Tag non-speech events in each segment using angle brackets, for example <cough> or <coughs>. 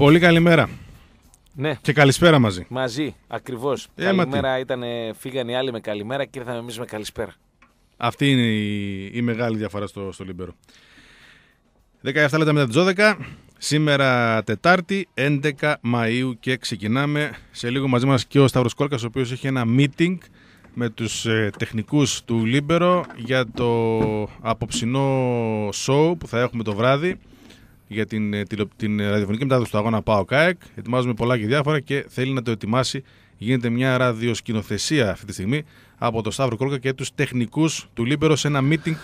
Πολύ καλημέρα. Ναι. Και καλησπέρα μαζί. Μαζί, ακριβώς. Ε, καλημέρα ήταν, φύγαν οι άλλοι με καλημέρα και ήρθαμε εμείς με καλησπέρα. Αυτή είναι η, η μεγάλη διαφορά στο, στο Λίμπερο. 17 λεπτά μετά τις 12. Σήμερα Τετάρτη, 11 Μαου και ξεκινάμε σε λίγο μαζί μας και ο Σταύρος Κόλκας, ο οποίος έχει ένα meeting με τους ε, τεχνικούς του Λίμπερο για το απόψινό show που θα έχουμε το βράδυ για την, ε, την, την ε, ραδιοφωνική μετάδοση του αγώνα Πάο ΚΑΕΚ. Ετοιμάζουμε πολλά και διάφορα και θέλει να το ετοιμάσει. Γίνεται μια ραδιοσκηνοθεσία αυτή τη στιγμή από τον Σταύρο Κόλκα και τους τεχνικούς του Λίμπερο σε ένα meeting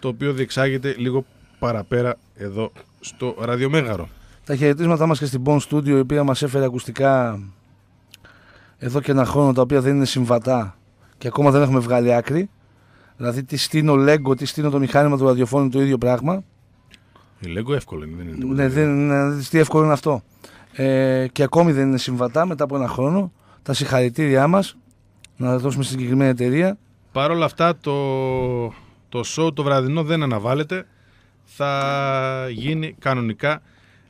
το οποίο διεξάγεται λίγο παραπέρα εδώ στο Ραδιομέγαρο. Τα χαιρετίσματά μας και στην Bond Studio η οποία μας έφερε ακουστικά εδώ και ένα χρόνο τα οποία δεν είναι συμβατά και ακόμα δεν έχουμε βγάλει άκρη. Δηλαδή τι στείνω λέγκο, τι στείνω το μηχάνημα του ραδιοφώνου το ίδιο πράγμα. Η ε, εύκολο είναι, δεν είναι Ναι, δεν, να ε, τι εύκολο είναι αυτό. Ε, και ακόμη δεν είναι συμβατά μετά από ένα χρόνο. Τα συγχαρητήριά μας να δώσουμε στην συγκεκριμένη εταιρεία. Παρ' όλα αυτά το, το show το βραδινό δεν αναβάλλεται. Θα γίνει κανονικά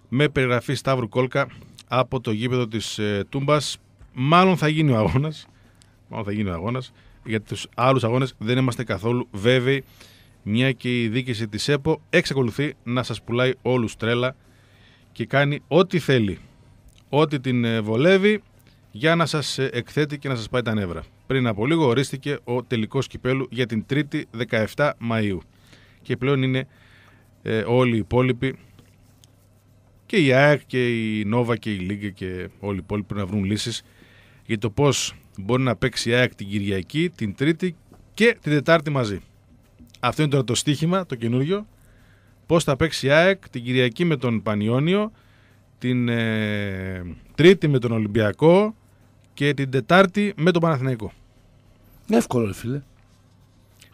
με περιγραφή Σταύρου Κόλκα από το γήπεδο της ε, Τούμπας. Μάλλον θα γίνει ο αγώνας. Μάλλον θα γίνει ο αγώνας. Για τους άλλους αγώνες δεν είμαστε καθόλου βέβαιοι μια και η δίκηση της ΕΠΟ εξακολουθεί να σας πουλάει όλους τρέλα και κάνει ό,τι θέλει, ό,τι την ε, βολεύει για να σας ε, εκθέτει και να σας πάει τα νεύρα. Πριν από λίγο ορίστηκε ο τελικός κυπέλου για την 3η 17 Μαΐου και πλέον είναι ε, όλοι οι υπόλοιποι και η ΑΕΚ και η Νόβα και η Λίγκα και όλοι οι υπόλοιποι να βρουν λύσεις για το πώς μπορεί να παίξει η ΑΕΚ την Κυριακή, την Τρίτη και την Τετάρτη μαζί. Αυτό είναι τώρα το στοίχημα, το καινούριο. Πώς θα παίξει η ΑΕΚ την Κυριακή με τον Πανιόνιο, την ε, Τρίτη με τον Ολυμπιακό και την Τετάρτη με τον Παναθηναϊκό. Εύκολο, φίλε.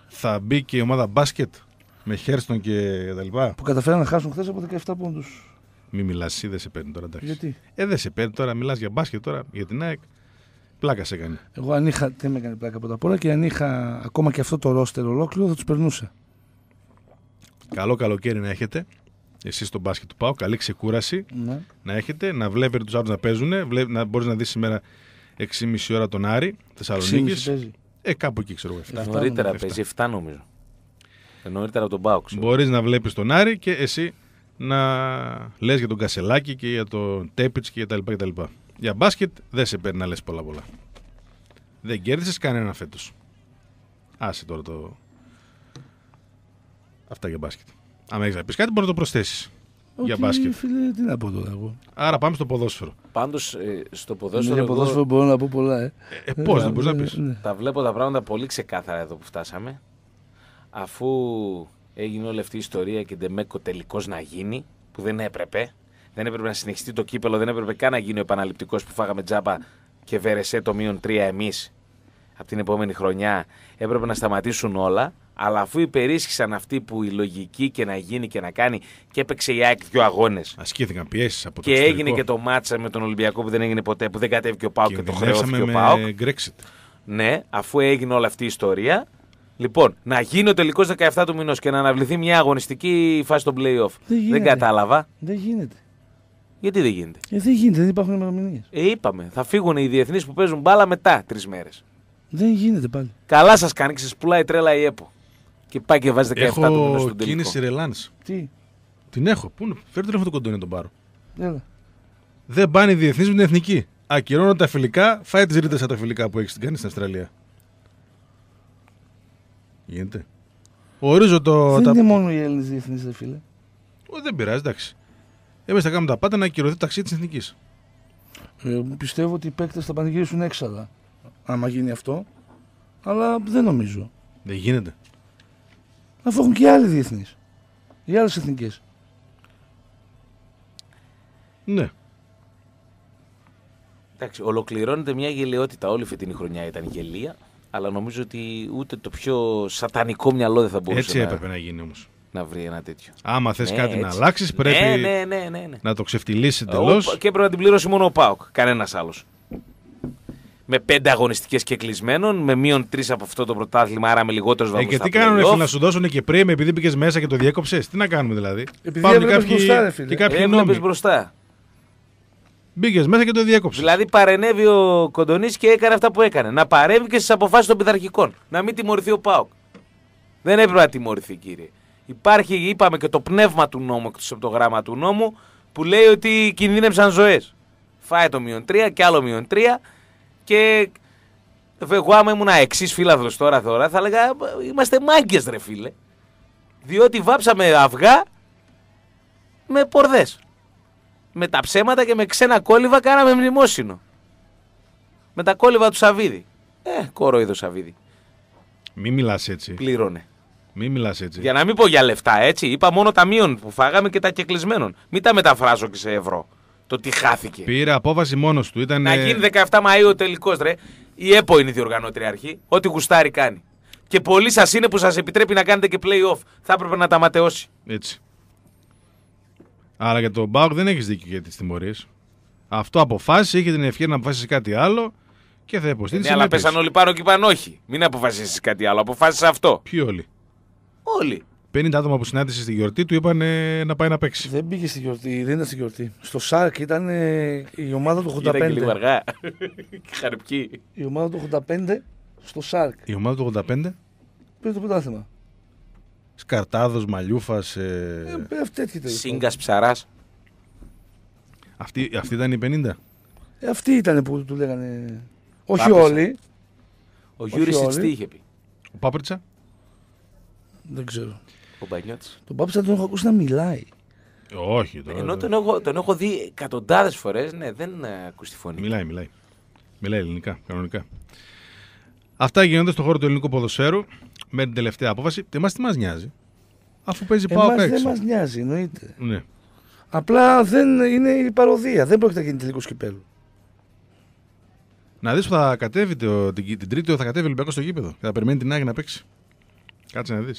Θα μπει και η ομάδα μπάσκετ με Χέρστον και τα λοιπά. Που καταφέραν να χάσουν χθες από 17 πόντου. Μην μιλάς, εσύ δεν σε παίρνει τώρα. Εντάξει. Γιατί? Ε, δεν σε παίρνει τώρα, μιλάς για μπάσκετ τώρα, για την ΑΕΚ. Πλάκα σε έκανε. Εγώ αν είχα. Τι με έκανε πλάκα από τα όλα και αν είχα ακόμα και αυτό το ρόστερ ολόκληρο θα τους περνούσα. Καλό καλοκαίρι να έχετε. Εσείς στο μπάσκετ του πάω. Καλή ξεκούραση ναι. να έχετε. Να βλέπετε τους άλλους να παίζουν. Να μπορείς να δεις σήμερα 6,5 ώρα τον Άρη Θεσσαλονίκης. Ε, κάπου εκεί ξέρω εγώ. Ε, νωρίτερα παίζει 7 νομίζω. Ε, νωρίτερα από τον Πάοξ. Μπορείς να βλέπεις τον Άρη και εσύ να λες για τον Κασελάκη και για τον Τέπιτ και τα λοιπά. Και τα λοιπά. Για μπάσκετ δεν σε παίρνει να λες πολλά πολλά. Δεν κέρδισες κανένα φέτος. Άσε τώρα το... Αυτά για μπάσκετ. Αν έχεις να πεις κάτι μπορεί να το προσθέσεις. για μπάσκετ. Φίλε, τι να πω τώρα εγώ. Άρα πάμε στο ποδόσφαιρο. Πάντως ε, στο ναι, ποδόσφαιρο. Για ποδόσφαιρο μπορώ να πω πολλά, ε. ε, ε Πώς δεν μπορείς να ε, πεις. Ναι. Τα βλέπω τα πράγματα πολύ ξεκάθαρα εδώ που φτάσαμε. Αφού έγινε όλη αυτή η ιστορία και ντεμέκο τελικώς να γίνει, που δεν έπρεπε δεν έπρεπε να συνεχιστεί το κύπελο, δεν έπρεπε καν να γίνει ο επαναληπτικός που φάγαμε τζάμπα και βέρεσέ το μείον 3 εμεί από την επόμενη χρονιά. Έπρεπε να σταματήσουν όλα. Αλλά αφού υπερίσχυσαν αυτοί που η λογική και να γίνει και να κάνει και έπαιξε η ΑΕΚ δύο αγώνες. Ασκήθηκαν πιέσεις από το Και εξωτερικό. έγινε και το μάτσα με τον Ολυμπιακό που δεν έγινε ποτέ, που δεν κατέβηκε ο Πάουκ και, και το χρεώθηκε ο Πάουκ. Ναι, αφού έγινε όλη αυτή η ιστορία. Λοιπόν, να γίνει ο τελικός 17 του μηνός και να αναβληθεί μια αγωνιστική φάση των playoff. Δεν, δεν κατάλαβα. Δεν γίνεται. Γιατί δεν γίνεται. Ε, δεν γίνεται, δεν υπάρχουν ημερομηνίε. Ε, είπαμε. Θα φύγουν οι διεθνείς που παίζουν μπάλα μετά τρεις μέρες. Δεν γίνεται πάλι. Καλά σας κάνει, πουλάει τρέλα η ΕΠΟ. Και πάει και βάζει 17 έχω του μήνα στον τελικό. κίνηση ρελάνη. Τι. Την έχω. Πού είναι. το τηλέφωνο κοντόνι να τον πάρω. Έλα. Δεν πάνε οι διεθνείς με την εθνική. Ακυρώνω τα φιλικά, φάει τις ρίτε από τα φιλικά που έχεις κάνει στην Αυστραλία. Γίνεται. Ορίζω το. Δεν τα... είναι μόνο οι Έλληνες διεθνείς, δε φίλε. Ο, δεν πειράζει, εντάξει. Εμεί θα κάνουμε τα πάντα να ακυρωθεί ταξί ταξίδι της εθνικής. Ε, πιστεύω ότι οι παίκτες θα πανηγυρίσουν έξαλα άμα γίνει αυτό. Αλλά δεν νομίζω. Δεν γίνεται. Αφού έχουν και άλλοι διεθνείς. Οι άλλες εθνικές. Ναι. Εντάξει, ολοκληρώνεται μια γελαιότητα Όλη φετινή χρονιά ήταν γελία. Αλλά νομίζω ότι ούτε το πιο σατανικό μυαλό δεν θα μπορούσε Έτσι έπρεπε να, να γίνει όμως να βρει ένα τέτοιο. Άμα θες ναι, κάτι έτσι. να αλλάξεις, ναι, πρέπει ναι ναι, ναι, ναι, να το ξεφτυλίσεις εντελώς. Και πρέπει να την πληρώσει μόνο ο Πάοκ. Κανένας άλλος. Με πέντε αγωνιστικές και κλεισμένων, με μείον τρεις από αυτό το πρωτάθλημα, άρα με λιγότερο βαθμό. Ε, και τι κάνουν να σου δώσουν και πριν, επειδή πήγε μέσα και το διέκοψες. Τι να κάνουμε δηλαδή. Επειδή Πάμε κάποιοι, μπροστά, ρε, φίλε. και κάποιοι ε, νόμοι. μπροστά. Μπήκες μέσα και το διέκοψες. Δηλαδή παρενέβη ο Κοντονής και έκανε αυτά που έκανε. Να παρέμβει και στις αποφάσεις των πειθαρχικών. Να μην τιμωρηθεί ο Πάοκ. Δεν έπρεπε να τιμωρηθεί, κύριε. Υπάρχει, είπαμε, και το πνεύμα του νόμου εκτός από το γράμμα του νόμου που λέει ότι κινδύνευσαν ζωές. Φάει το μείον 3 και άλλο μείον 3 και εγώ άμα ήμουν εξής φίλαθλος τώρα τώρα θα έλεγα είμαστε μάγκες ρε φίλε. Διότι βάψαμε αυγά με πορδές. Με τα ψέματα και με ξένα κόλληβα κάναμε μνημόσυνο. Με τα κόλληβα του Σαβίδη. Ε, κοροϊδό σαβίδι. Μην μιλάς έτσι. Πλήρωνε. Μην μιλάς έτσι. Για να μην πω για λεφτά, έτσι. Είπα μόνο τα ταμείων που φάγαμε και τα κεκλεισμένων. Μην τα μεταφράζω και σε ευρώ. Το τι χάθηκε. Πήρε απόφαση μόνος του. Ήταν... Να γίνει 17 Μαου τελικός, ρε. Η ΕΠΟ είναι η διοργανώτρια αρχή. Ό,τι γουστάρει κάνει. Και πολλοί σας είναι που σας επιτρέπει να κάνετε και playoff. Θα έπρεπε να τα ματαιώσει. Έτσι. Άρα για τον Μπάουκ δεν έχεις δίκιο για τις τιμωρίες. Αυτό αποφάσισε, είχε την ευκαιρία να αποφάσει κάτι άλλο και θα υποστήριξε. Ναι, αλλά πέσαν όλοι πάνω και είπαν όχι. Μην αποφασίσεις κάτι άλλο. Αποφάσισε αυτό. Ποιοι όλοι. Όλοι. 50 άτομα που συνάντησε στη γιορτή του είπαν να πάει να παίξει. Δεν πήγε στη γιορτή, δεν ήταν στη γιορτή. Στο Σάρκ ήταν ε, η ομάδα του 85. Ήταν λίγο αργά. <laughs> Χαρπική. Η ομάδα του 85 στο Σάρκ. Η ομάδα του 85 πήρε το πρωτάθλημα. Σκαρτάδος, μαλλιούφας. Ε... Ε, Σίγκα ψαράς. Αυτή, ήταν η 50. Ε, αυτή ήταν που του λέγανε. Όχι όλοι. Ο Γιούρι τι είχε πει. Ο Πάπριτσα. Δεν ξέρω. Ο Μπανιώτης. Τον Πάπη τον έχω ακούσει να μιλάει. Όχι. Τώρα... Ενώ τον έχω, τον έχω δει εκατοντάδες φορές, ναι, δεν ακούσει τη φωνή. Μιλάει, μιλάει. Μιλάει ελληνικά, κανονικά. Αυτά γίνονται στον χώρο του ελληνικού ποδοσφαίρου με την τελευταία απόφαση. μα τι μας νοιάζει. Αφού παίζει πάω Εμάς Δεν μας νοιάζει, εννοείται. Ναι. Απλά δεν είναι η παροδία. Δεν πρόκειται να γίνει τελικό σκυπέλο Να δεις που θα κατέβει το, την, την Τρίτη, θα κατέβει ο Ολυμπιακός στο γήπεδο θα περιμένει την Άγια να παίξει. Κάτσε να δεις.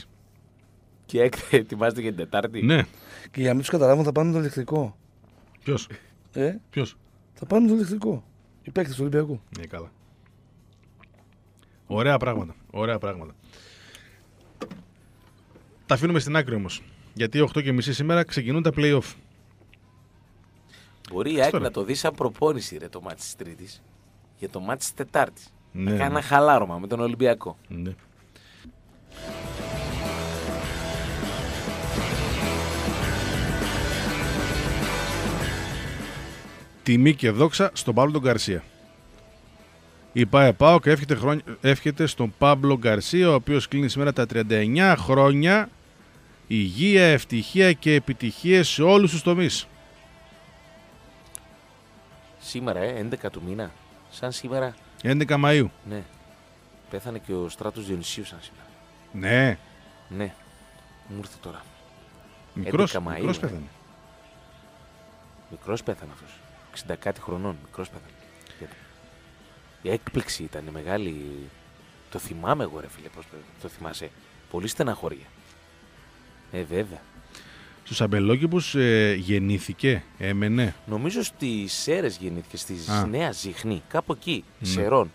Και ετοιμάζεται για την Τετάρτη. Ναι. Και για να μην τους καταλάβουν θα πάνε το ηλεκτρικό. Ποιος. Ε? Ποιος. Θα πάνε το ηλεκτρικό. Οι παίκτες του Ολυμπιακού. Ναι, καλά. Ωραία πράγματα. Ωραία πράγματα. Τα αφήνουμε στην άκρη όμως. Γιατί 8 και μισή σήμερα ξεκινούν τα playoff. Μπορεί η Άκη να το δει σαν προπόνηση ρε, το μάτι της Τρίτης για το μάτι της Τετάρτης. Ναι. Να κάνει ναι. ένα χαλάρωμα με τον Ολυμπιακό. Ναι. τιμή και δόξα στον Παύλο Γκαρσία. Η ΠΑΕ ΠΑΟΚ εύχεται, εύχεται στον Παύλο Γκαρσία, ο οποίος κλείνει σήμερα τα 39 χρόνια υγεία, ευτυχία και επιτυχίες σε όλους τους τομείς. Σήμερα, ε, 11 του μήνα, σαν σήμερα... 11 Μαΐου. Ναι. Πέθανε και ο Στράτος Διονυσίου σαν σήμερα. Ναι. Ναι. Μου ήρθε τώρα. Μικρός, ε. πέθανε. Μικρός πέθανε αυτός. 60 κάτι χρονών, μικρός παιδάκι. Η έκπληξη ήταν μεγάλη. Το θυμάμαι εγώ, ρε φίλε, πώς το θυμάσαι. Πολύ στεναχώρια. Ε, βέβαια. Στους Αμπελόκηπους ε, γεννήθηκε, έμενε. Νομίζω στις Σέρες γεννήθηκε, στη Νέα Ζυχνή, κάπου εκεί, ναι. Σερών.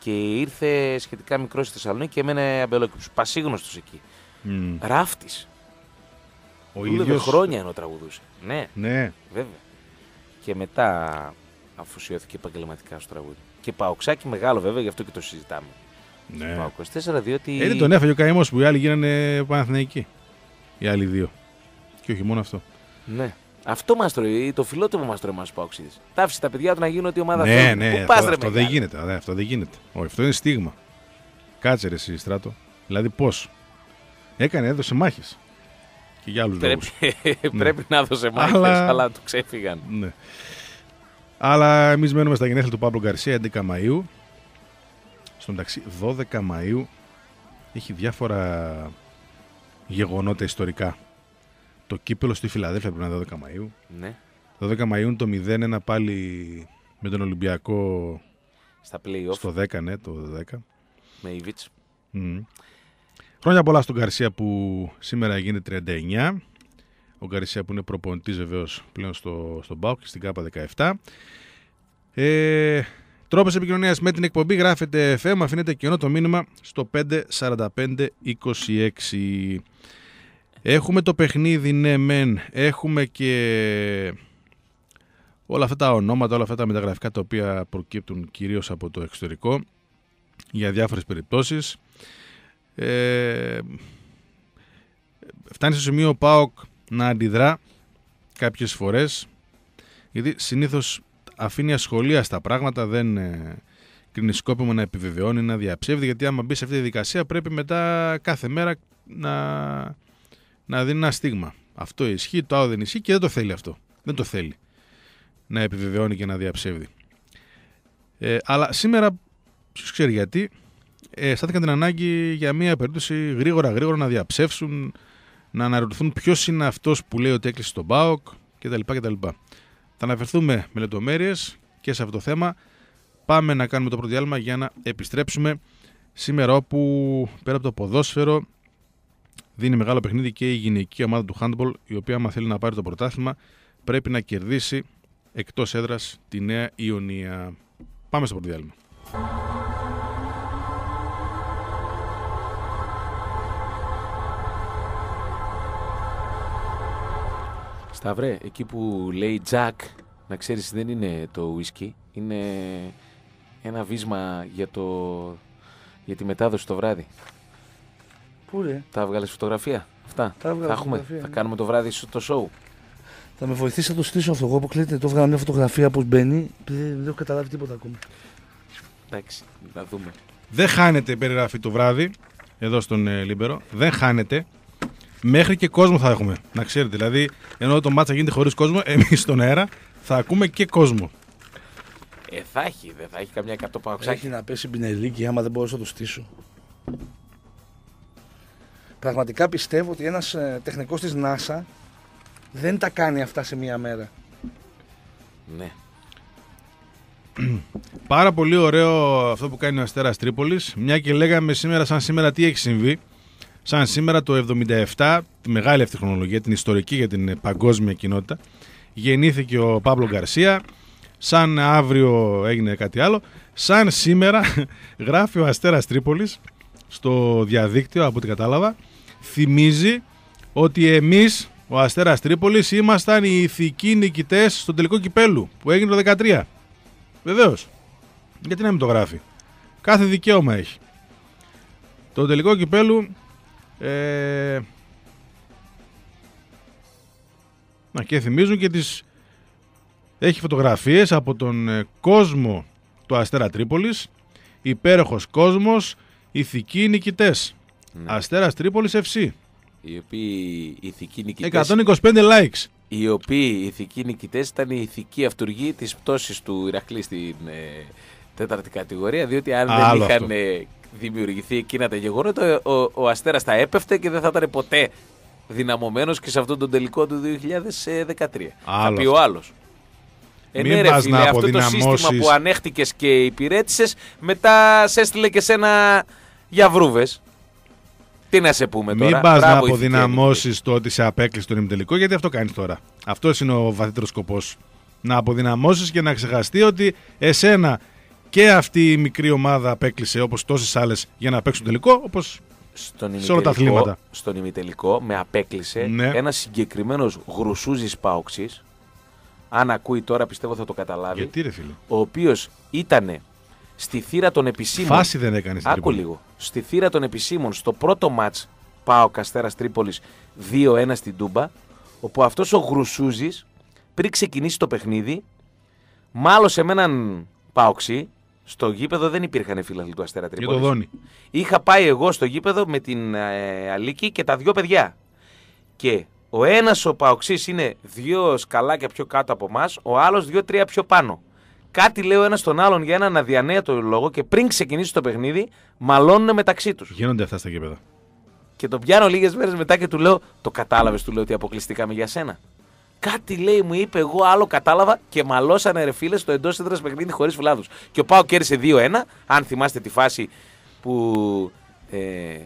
Και ήρθε σχετικά μικρός στη Θεσσαλονίκη και έμενε Αμπελόκηπου. Πασίγνωστος εκεί. Ράφτης. Ο χρόνια ενώ τραγουδούσε. Ναι, ναι. βέβαια και μετά αφουσιώθηκε επαγγελματικά στο τραγούδι. Και παοξάκι μεγάλο βέβαια, γι' αυτό και το συζητάμε. Ναι. Πάω 24, διότι. Ε, τον έφαγε ο καημός που οι άλλοι γίνανε Παναθηναϊκοί. Οι άλλοι δύο. Και όχι μόνο αυτό. Ναι. Αυτό μας τρώει, το φιλότιμο μας τρώει μα πάω Τάφησε τα παιδιά του να γίνουν ό,τι ομάδα ναι, θέλει. Ναι, ναι, αυτό, δεν γίνεται, αυτό δεν γίνεται. Όχι, αυτό είναι στίγμα. Κάτσε ρε εσύ, στράτο. Δηλαδή πώς. Έκανε, έδωσε μάχες. Πρέπει <laughs> ναι. να δώσε μάχες, αλλά... αλλά του ξέφυγαν. Ναι. Αλλά εμείς μένουμε στα γενέθλια του Παύλου Γκαρσία 11 Μαου. Στο μεταξύ, 12 Μαου έχει διάφορα γεγονότα ιστορικά. Το κύπελο στη Φιλαδέλφια πρέπει να είναι 12 Μαου. Ναι. 12 Μαου το 0-1 πάλι με τον Ολυμπιακό. Στα playoff. Στο 10, ναι, το 10. Με Ιβιτ. Mm. Χρόνια πολλά στον Καρσία που σήμερα γίνεται 39. Ο Καρσία που είναι προπονητής βεβαίως πλέον στο, στον Μπάουκ και στην ΚΑΠΑ 17. Ε, Τρόπο επικοινωνίας με την εκπομπή γράφεται FM, αφήνεται κενό το μήνυμα στο 54526. Έχουμε το παιχνίδι, ναι, μεν. Έχουμε και όλα αυτά τα ονόματα, όλα αυτά τα μεταγραφικά τα οποία προκύπτουν κυρίως από το εξωτερικό για διάφορες περιπτώσεις. Ε, φτάνει στο σημείο ο ΠΑΟΚ να αντιδρά κάποιες φορές γιατί συνήθως αφήνει ασχολία στα πράγματα, δεν ε, κρίνει σκόπιμο να επιβεβαιώνει, να διαψεύδει γιατί άμα μπει σε αυτή τη δικασία πρέπει μετά κάθε μέρα να, να δίνει ένα στίγμα. Αυτό ισχύει, το άλλο δεν ισχύει και δεν το θέλει αυτό. Δεν το θέλει να επιβεβαιώνει και να διαψεύδει. Ε, αλλά σήμερα, ξέρει γιατί, ε, στάθηκαν την ανάγκη για μια περίπτωση γρήγορα γρήγορα να διαψεύσουν, να αναρωτηθούν ποιος είναι αυτός που λέει ότι έκλεισε τον ΠΑΟΚ κτλ. Θα αναφερθούμε με λεπτομέρειες και σε αυτό το θέμα. Πάμε να κάνουμε το πρώτο διάλειμμα για να επιστρέψουμε σήμερα όπου πέρα από το ποδόσφαιρο δίνει μεγάλο παιχνίδι και η γυναική ομάδα του handball η οποία άμα θέλει να πάρει το πρωτάθλημα πρέπει να κερδίσει εκτός έδρας τη Νέα Ιωνία. Πάμε στο πρώτο διάλειμμα. Σταυρέ, εκεί που λέει Jack, να ξέρεις δεν είναι το ουίσκι, είναι ένα βίσμα για, το... για τη μετάδοση το βράδυ. Πού ρε. Τα έβγαλες φωτογραφία. Αυτά. Τα θα έχουμε. Θα ναι. κάνουμε το βράδυ το show. Θα με βοηθήσει να το στήσω αυτό. Εγώ αποκλείται. Το έβγαλα μια φωτογραφία που μπαίνει. Δεν έχω καταλάβει τίποτα ακόμα. Εντάξει, θα δούμε. Δεν χάνεται η περιγραφή το βράδυ εδώ στον ε, Λίμπερο. Δεν χάνεται. Μέχρι και κόσμο θα έχουμε. Να ξέρετε. Δηλαδή, ενώ το μάτσα γίνεται χωρίς κόσμο, <laughs> εμείς στον αέρα θα ακούμε και κόσμο. Ε, θα έχει, δεν θα έχει καμιά Θα Έχει να πέσει μπινελίκι άμα δεν μπορούσα να το στήσω. Πραγματικά πιστεύω ότι ένας ε, τεχνικός τεχνικό της NASA δεν τα κάνει αυτά σε μία μέρα. Ναι. Πάρα πολύ ωραίο αυτό που κάνει ο Αστέρας Τρίπολης. Μια και λέγαμε σήμερα, σαν σήμερα, τι έχει συμβεί σαν σήμερα το 77, τη μεγάλη αυτή χρονολογία, την ιστορική για την παγκόσμια κοινότητα, γεννήθηκε ο Παύλο Γκαρσία, σαν αύριο έγινε κάτι άλλο, σαν σήμερα <laughs> γράφει ο Αστέρας Τρίπολης στο διαδίκτυο, από ό,τι κατάλαβα, θυμίζει ότι εμείς, ο Αστέρας Τρίπολης, ήμασταν οι ηθικοί νικητές στο τελικό κυπέλου που έγινε το 13. Βεβαίως. Γιατί να μην το γράφει. Κάθε δικαίωμα έχει. Το τελικό κυπέλου ε, να και θυμίζουν και τις... Έχει φωτογραφίες από τον ε, κόσμο του Αστέρα Τρίπολης, υπέροχος κόσμος, ηθικοί νικητές. Ναι. Αστέρας Τρίπολης FC. Οι οποίοι ηθικοί νικητές... 125 likes. Οι οποίοι ηθικοί νικητές ήταν η ηθική αυτούργοι της πτώσης του Ηρακλή στην ε, τέταρτη κατηγορία, διότι αν δεν είχαν ε, δημιουργηθεί εκείνα τα γεγονότα, ο, ο Αστέρας θα έπεφτε και δεν θα ήταν ποτέ δυναμωμένος και σε αυτόν τον τελικό του 2013. Θα πει ο άλλος. ενέρευε ναι, αυτό το σύστημα που ανέχτηκες και υπηρέτησες, μετά σε έστειλε και σένα για βρούβε. Τι να σε πούμε τώρα. Μην πας να αποδυναμώσεις το ότι σε απέκλεισες τον ημιτελικό, γιατί αυτό κάνεις τώρα. Αυτός είναι ο βαθύτερος σκοπός. Να αποδυναμώσεις και να ξεχαστεί ότι εσένα και αυτή η μικρή ομάδα απέκλεισε όπως τόσες άλλες για να παίξουν τελικό, όπως στον σε όλα τα αθλήματα. Στον ημιτελικό με απέκλεισε ναι. ένας συγκεκριμένος γρουσούζης Πάοξης. Αν ακούει τώρα, πιστεύω θα το καταλάβει. Γιατί ρε φίλε. Ο οποίος ήταν στη θύρα των επισήμων. Φάση δεν έκανε Άκου λίγο. Στη θύρα των επισήμων, στο πρώτο ματ Πάο Καστέρα Τρίπολη 2-1 στην Τούμπα. Όπου αυτός ο γρουσούζης πριν ξεκινήσει το παιχνίδι, μάλωσε με έναν Πάοξη στο γήπεδο δεν υπήρχαν φίλαθλοι του Αστέρα Τρίπολης. Είχα πάει εγώ στο γήπεδο με την ε, Αλίκη και τα δυο παιδιά. Και ο ένας ο Παοξής είναι δύο σκαλάκια πιο κάτω από εμάς, ο άλλος δύο-τρία πιο πάνω. Κάτι λέει ο ένας τον άλλον για έναν αδιανέατο λόγο και πριν ξεκινήσει το παιχνίδι, μαλώνουν μεταξύ τους. Γίνονται αυτά στα γήπεδα. Και τον πιάνω λίγες μέρες μετά και του λέω: Το κατάλαβες, του λέω ότι αποκλειστήκαμε για σένα. Κάτι λέει, μου είπε, εγώ άλλο κατάλαβα και μαλώσανε ρε φίλε στο εντός έδρας παιχνίδι χωρίς φυλάδους. Και ο Πάο κέρδισε 2-1. Αν θυμάστε τη φάση που. Ε,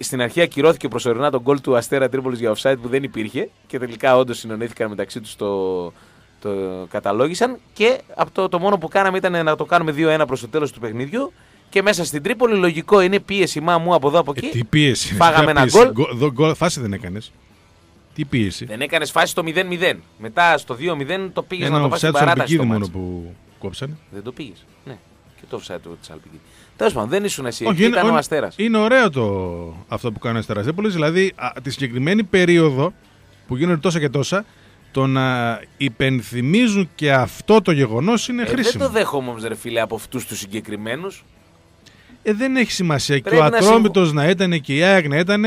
στην αρχή ακυρώθηκε προσωρινά τον γκολ του Αστέρα Τρίπολης για offside που δεν υπήρχε και τελικά όντως συνονέθηκαν μεταξύ τους το, το καταλόγησαν. Και από το, το μόνο που κάναμε ήταν να το κάνουμε 2-1 προς το τέλος του παιχνιδιού και μέσα στην Τρίπολη. Λογικό είναι πίεση μα μου από εδώ από ε, εκεί. Ε, τι πίεση. Φάγαμε ένα γκολ. Φάση δεν έκανες. Τι πίεση. Δεν έκανες φάση στο 0-0. Μετά στο 2-0 το πήγες να το πας στην παράταση. Ένα μόνο που κόψανε. Δεν το πήγες. Ναι. Και το offside του Τσαλπική. Τέλος πάντων, δεν ήσουν εσύ. Όχι, ήταν είναι, ο Αστέρας. Είναι ωραίο το, αυτό που κάνει ο Αστέρας. Δηλαδή, α, τη συγκεκριμένη περίοδο που γίνονται τόσα και τόσα, το να υπενθυμίζουν και αυτό το γεγονός είναι ε, χρήσιμο. Δεν το δέχομαι όμως, ρε φίλε, από αυτούς τους συγκεκριμένους. Ε, δεν έχει σημασία. Πρέπει και ο Ατρόμητο να, να ήταν και η ΑΕΚ ήταν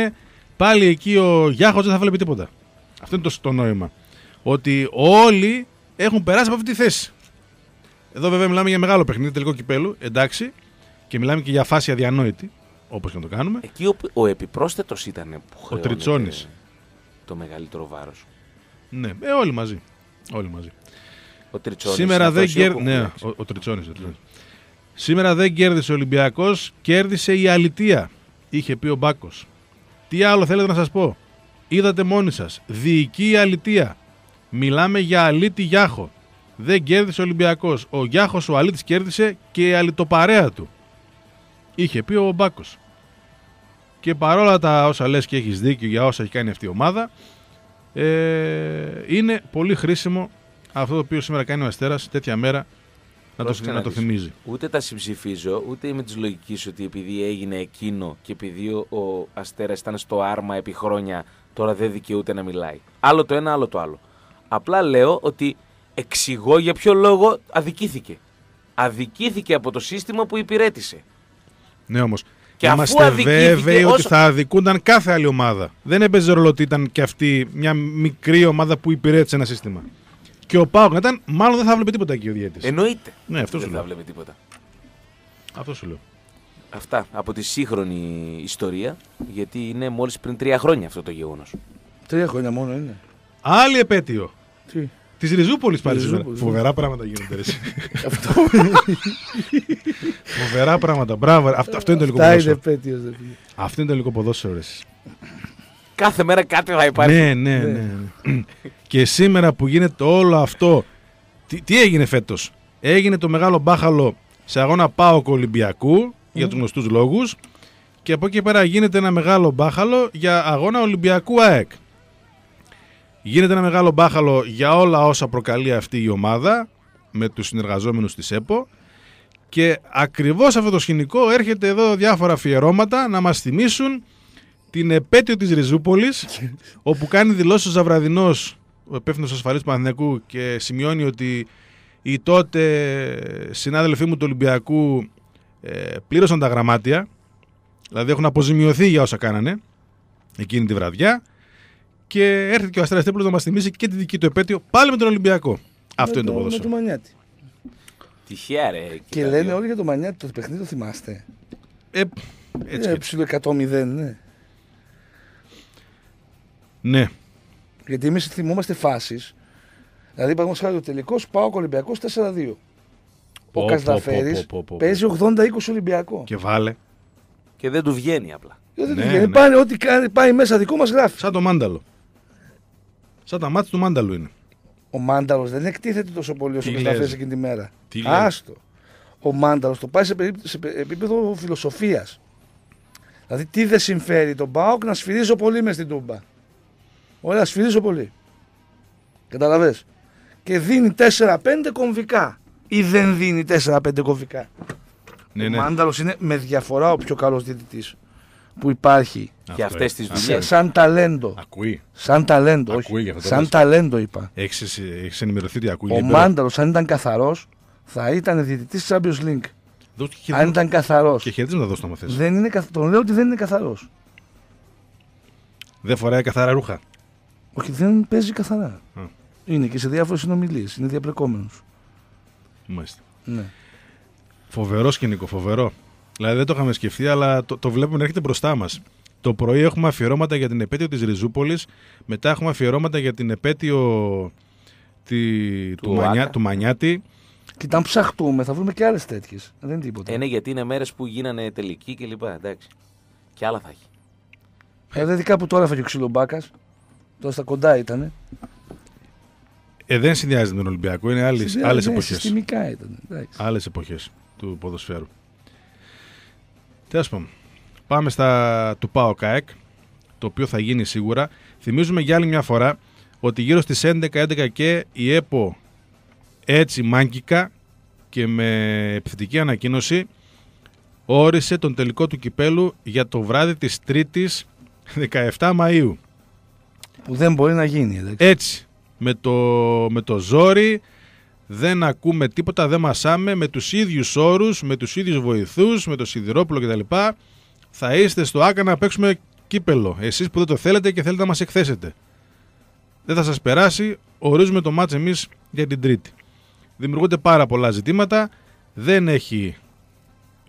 πάλι εκεί ο Γιάχος δεν θα βλέπει τίποτα. Αυτό είναι το, το νόημα. Ότι όλοι έχουν περάσει από αυτή τη θέση. Εδώ βέβαια μιλάμε για μεγάλο παιχνίδι, τελικό κυπέλου, εντάξει. Και μιλάμε και για φάση αδιανόητη, όπως και να το κάνουμε. Εκεί ο, ο επιπρόσθετος ήταν που Ο Τριτσόνης. Το μεγαλύτερο βάρος. Ναι, ε, όλοι μαζί. Όλοι μαζί. Ο Τριτσόνης Σήμερα δεν κέρδισε. Ναι, ο, ο Σήμερα δεν κέρδισε ο Ολυμπιακός, κέρδισε η αλητία. Είχε πει ο Μπάκος. Τι άλλο θέλετε να σας πω. Είδατε μόνοι σας. Διοική αλητεία. Μιλάμε για αλήτη Γιάχο. Δεν κέρδισε ο Ολυμπιακός, Ο Γιάχος ο αλήτης κέρδισε και η αλητοπαρέα του. Είχε πει ο Μπάκος. Και παρόλα τα όσα λες και έχεις δίκιο για όσα έχει κάνει αυτή η ομάδα, ε, είναι πολύ χρήσιμο αυτό το οποίο σήμερα κάνει ο Αστέρας, τέτοια μέρα να, το, να θυμίζει. Ούτε τα συμψηφίζω, ούτε είμαι της λογικής ότι επειδή έγινε εκείνο και επειδή ο Αστέρας ήταν στο άρμα επί χρόνια, τώρα δεν δικαιούται να μιλάει. Άλλο το ένα, άλλο το άλλο. Απλά λέω ότι εξηγώ για ποιο λόγο αδικήθηκε. Αδικήθηκε από το σύστημα που υπηρέτησε. Ναι, όμως. Και Είμαστε βέβαιοι ότι θα αδικούνταν κάθε άλλη ομάδα. Δεν έπαιζε ρόλο ότι ήταν και αυτή μια μικρή ομάδα που υπηρέτησε ένα σύστημα και ο Πάοκ να ήταν, μάλλον δεν θα βλέπει τίποτα εκεί ο διαιτητής. Εννοείται. Ναι, αυτό δεν θα βλέπει τίποτα. Αυτό σου λέω. Αυτά από τη σύγχρονη ιστορία, γιατί είναι μόλις πριν τρία χρόνια αυτό το γεγονός. Τρία χρόνια μόνο είναι. Άλλη επέτειο. Τι. Της Ριζούπολης πάλι σήμερα. Φοβερά πράγματα γίνονται. <laughs> Αυτό. Φοβερά πράγματα. Μπράβο. Αυτό, είναι το λίγο ποδόσφαιρο. αυτό είναι το Κάθε μέρα κάτι θα υπάρχει. Ναι, ναι, ναι. ναι, ναι. Και σήμερα που γίνεται όλο αυτό, τι, τι έγινε φέτος. Έγινε το μεγάλο μπάχαλο σε αγώνα πάω Ολυμπιακού, για τους γνωστούς λόγους. Και από εκεί πέρα γίνεται ένα μεγάλο μπάχαλο για αγώνα Ολυμπιακού ΑΕΚ. Γίνεται ένα μεγάλο μπάχαλο για όλα όσα προκαλεί αυτή η ομάδα με τους συνεργαζόμενους της ΕΠΟ και ακριβώς αυτό το σκηνικό έρχεται εδώ διάφορα αφιερώματα να μας θυμίσουν την επέτειο της ριζούπολης, <laughs> όπου κάνει δηλώσεις ο Ζαβραδινός ο υπεύθυνο ασφαλής του Παναθηναϊκού και σημειώνει ότι οι τότε συνάδελφοί μου του Ολυμπιακού ε, πλήρωσαν τα γραμμάτια, δηλαδή έχουν αποζημιωθεί για όσα κάνανε εκείνη τη βραδιά. Και έρχεται και ο Αστέρας να μας θυμίσει και τη δική του επέτειο πάλι με τον Ολυμπιακό. Αυτό είναι το ποδόσφαιρο. Με τον Τυχαία, ρε. Και, λένε όλοι για το Μανιάτη το παιχνίδι, το θυμάστε. Ε, έτσι. Ε, 100 ναι. Ναι. Γιατί εμείς θυμόμαστε φάσεις. Δηλαδή, παραδείγματος χάρη, ο τελικός πάω Ολυμπιακό 4-2. Ο Καζδαφέρη παίζει 80-20 Ολυμπιακό. Και βάλε. Και δεν του βγαίνει απλά. Ε, δεν ναι, του βγαίνει. Ναι. ό,τι κάνει, πάει μέσα δικό μας γράφει. Σαν το μάνταλο. Σαν τα μάτια του μάνταλου είναι. Ο μάνταλος δεν εκτίθεται τόσο πολύ όσο Καζδαφέρη εκείνη τη μέρα. Τι Άστο. Ο μάνταλος το πάει σε, επίπεδο φιλοσοφίας. Δηλαδή, τι δεν συμφέρει τον Μπάουκ να σφυρίζω πολύ μες στην Τούμπα. Ωραία, σφυρίζω πολύ. Καταλαβέ. Και δίνει 4-5 κομβικά. Ή δεν δίνει 4-5 κομβικά. Ναι, ναι. Ο Μάνταλος είναι με διαφορά ο πιο καλός διαιτητής που υπάρχει. Για αυτές τι δουλειέ. Σαν ταλέντο. Ακούει. Σαν ταλέντο. Ακούει όχι. Για αυτό σαν ταλέντο είπα. Έχεις ενημερωθεί τι ακούει. Ο Μάνταλος, αν ήταν καθαρός, θα ήταν διαιτητής της Champions League. Αν ήταν καθαρός. Και χαιρετίζω να δώσω το μαθές. Δεν είναι Τον λέω ότι δεν είναι καθαρός. Δεν φοράει καθαρά ρούχα. Όχι, δεν παίζει καθαρά. Mm. Είναι και σε διάφορες συνομιλίες. Είναι διαπλεκόμενο. Μάλιστα. Ναι. Φοβερό σκηνικό, φοβερό. Δηλαδή δεν το είχαμε σκεφτεί, αλλά το, το βλέπουμε να έρχεται μπροστά μας. Το πρωί έχουμε αφιερώματα για την επέτειο της Ριζούπολης. Μετά έχουμε αφιερώματα για την επέτειο του, του, Μανιά, του Μανιάτη. Και αν ψαχτούμε, θα βρούμε και άλλες τέτοιες. Δεν είναι τίποτα. Είναι γιατί είναι μέρες που γίνανε τελικοί κλπ. Εντάξει. Και άλλα θα έχει. Ε, δηλαδή κάπου τώρα θα έχει ο Ξυλομπάκας. Τώρα στα κοντά ήταν. Ε, δεν συνδυάζεται με τον Ολυμπιακό. Είναι άλλες ναι, εποχές. Συστημικά ήταν. Άλλες εποχές του ποδοσφαίρου. Τέλος πάντων. Πάμε στα του ΠΑΟ ΚΑΕΚ, το οποίο θα γίνει σίγουρα. Θυμίζουμε για άλλη μια φορά ότι γύρω στις 11-11 και η ΕΠΟ έτσι μάγκικα και με επιθετική ανακοίνωση όρισε τον τελικό του κυπέλου για το βράδυ της 3ης 17 Μαΐου που δεν μπορεί να γίνει. Έτσι, με το, με το ζόρι δεν ακούμε τίποτα, δεν μασάμε με τους ίδιους όρους, με τους ίδιους βοηθούς, με το σιδηρόπουλο κτλ. Θα είστε στο άκα να παίξουμε κύπελο. Εσείς που δεν το θέλετε και θέλετε να μας εκθέσετε. Δεν θα σας περάσει, ορίζουμε το μάτς εμείς για την τρίτη. Δημιουργούνται πάρα πολλά ζητήματα, δεν έχει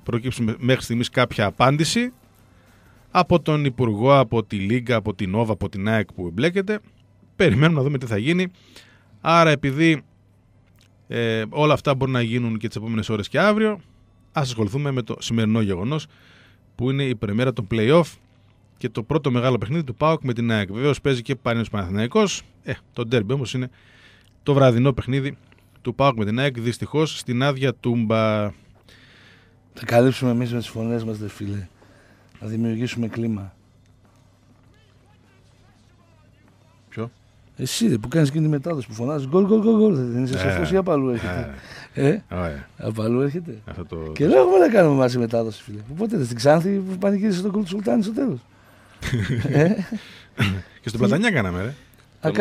προκύψει μέχρι στιγμής κάποια απάντηση από τον Υπουργό, από τη Λίγκα, από την Όβα, από την ΑΕΚ που εμπλέκεται. Περιμένουμε να δούμε τι θα γίνει. Άρα επειδή ε, όλα αυτά μπορούν να γίνουν και τις επόμενες ώρες και αύριο, ας ασχοληθούμε με το σημερινό γεγονός που είναι η πρεμιέρα των play-off και το πρώτο μεγάλο παιχνίδι του ΠΑΟΚ με την ΑΕΚ. Βεβαίως παίζει και Πανέος Παναθηναϊκός. Ε, το ντέρμπι όμως είναι το βραδινό παιχνίδι του ΠΑΟΚ με την ΑΕΚ δυστυχώς στην άδεια τούμπα. Θα καλύψουμε εμείς με τις φωνές μας, δε φίλε. Να δημιουργήσουμε κλίμα. Ποιο? Εσύ δε, που κάνεις εκείνη τη μετάδοση που φωνάζεις γκολ γκολ γκολ δεν είσαι ε, σοφός ή απαλού αλλού ε, έρχεται. Ε, ε απ' αλλού έρχεται. Και δεν έχουμε να κάνουμε μαζί μετάδοση φίλε. Οπότε στην Ξάνθη που πανηγύρισε το κουλ του Σουλτάνη στο τέλος. Και στον Πλατανιά κάναμε ρε.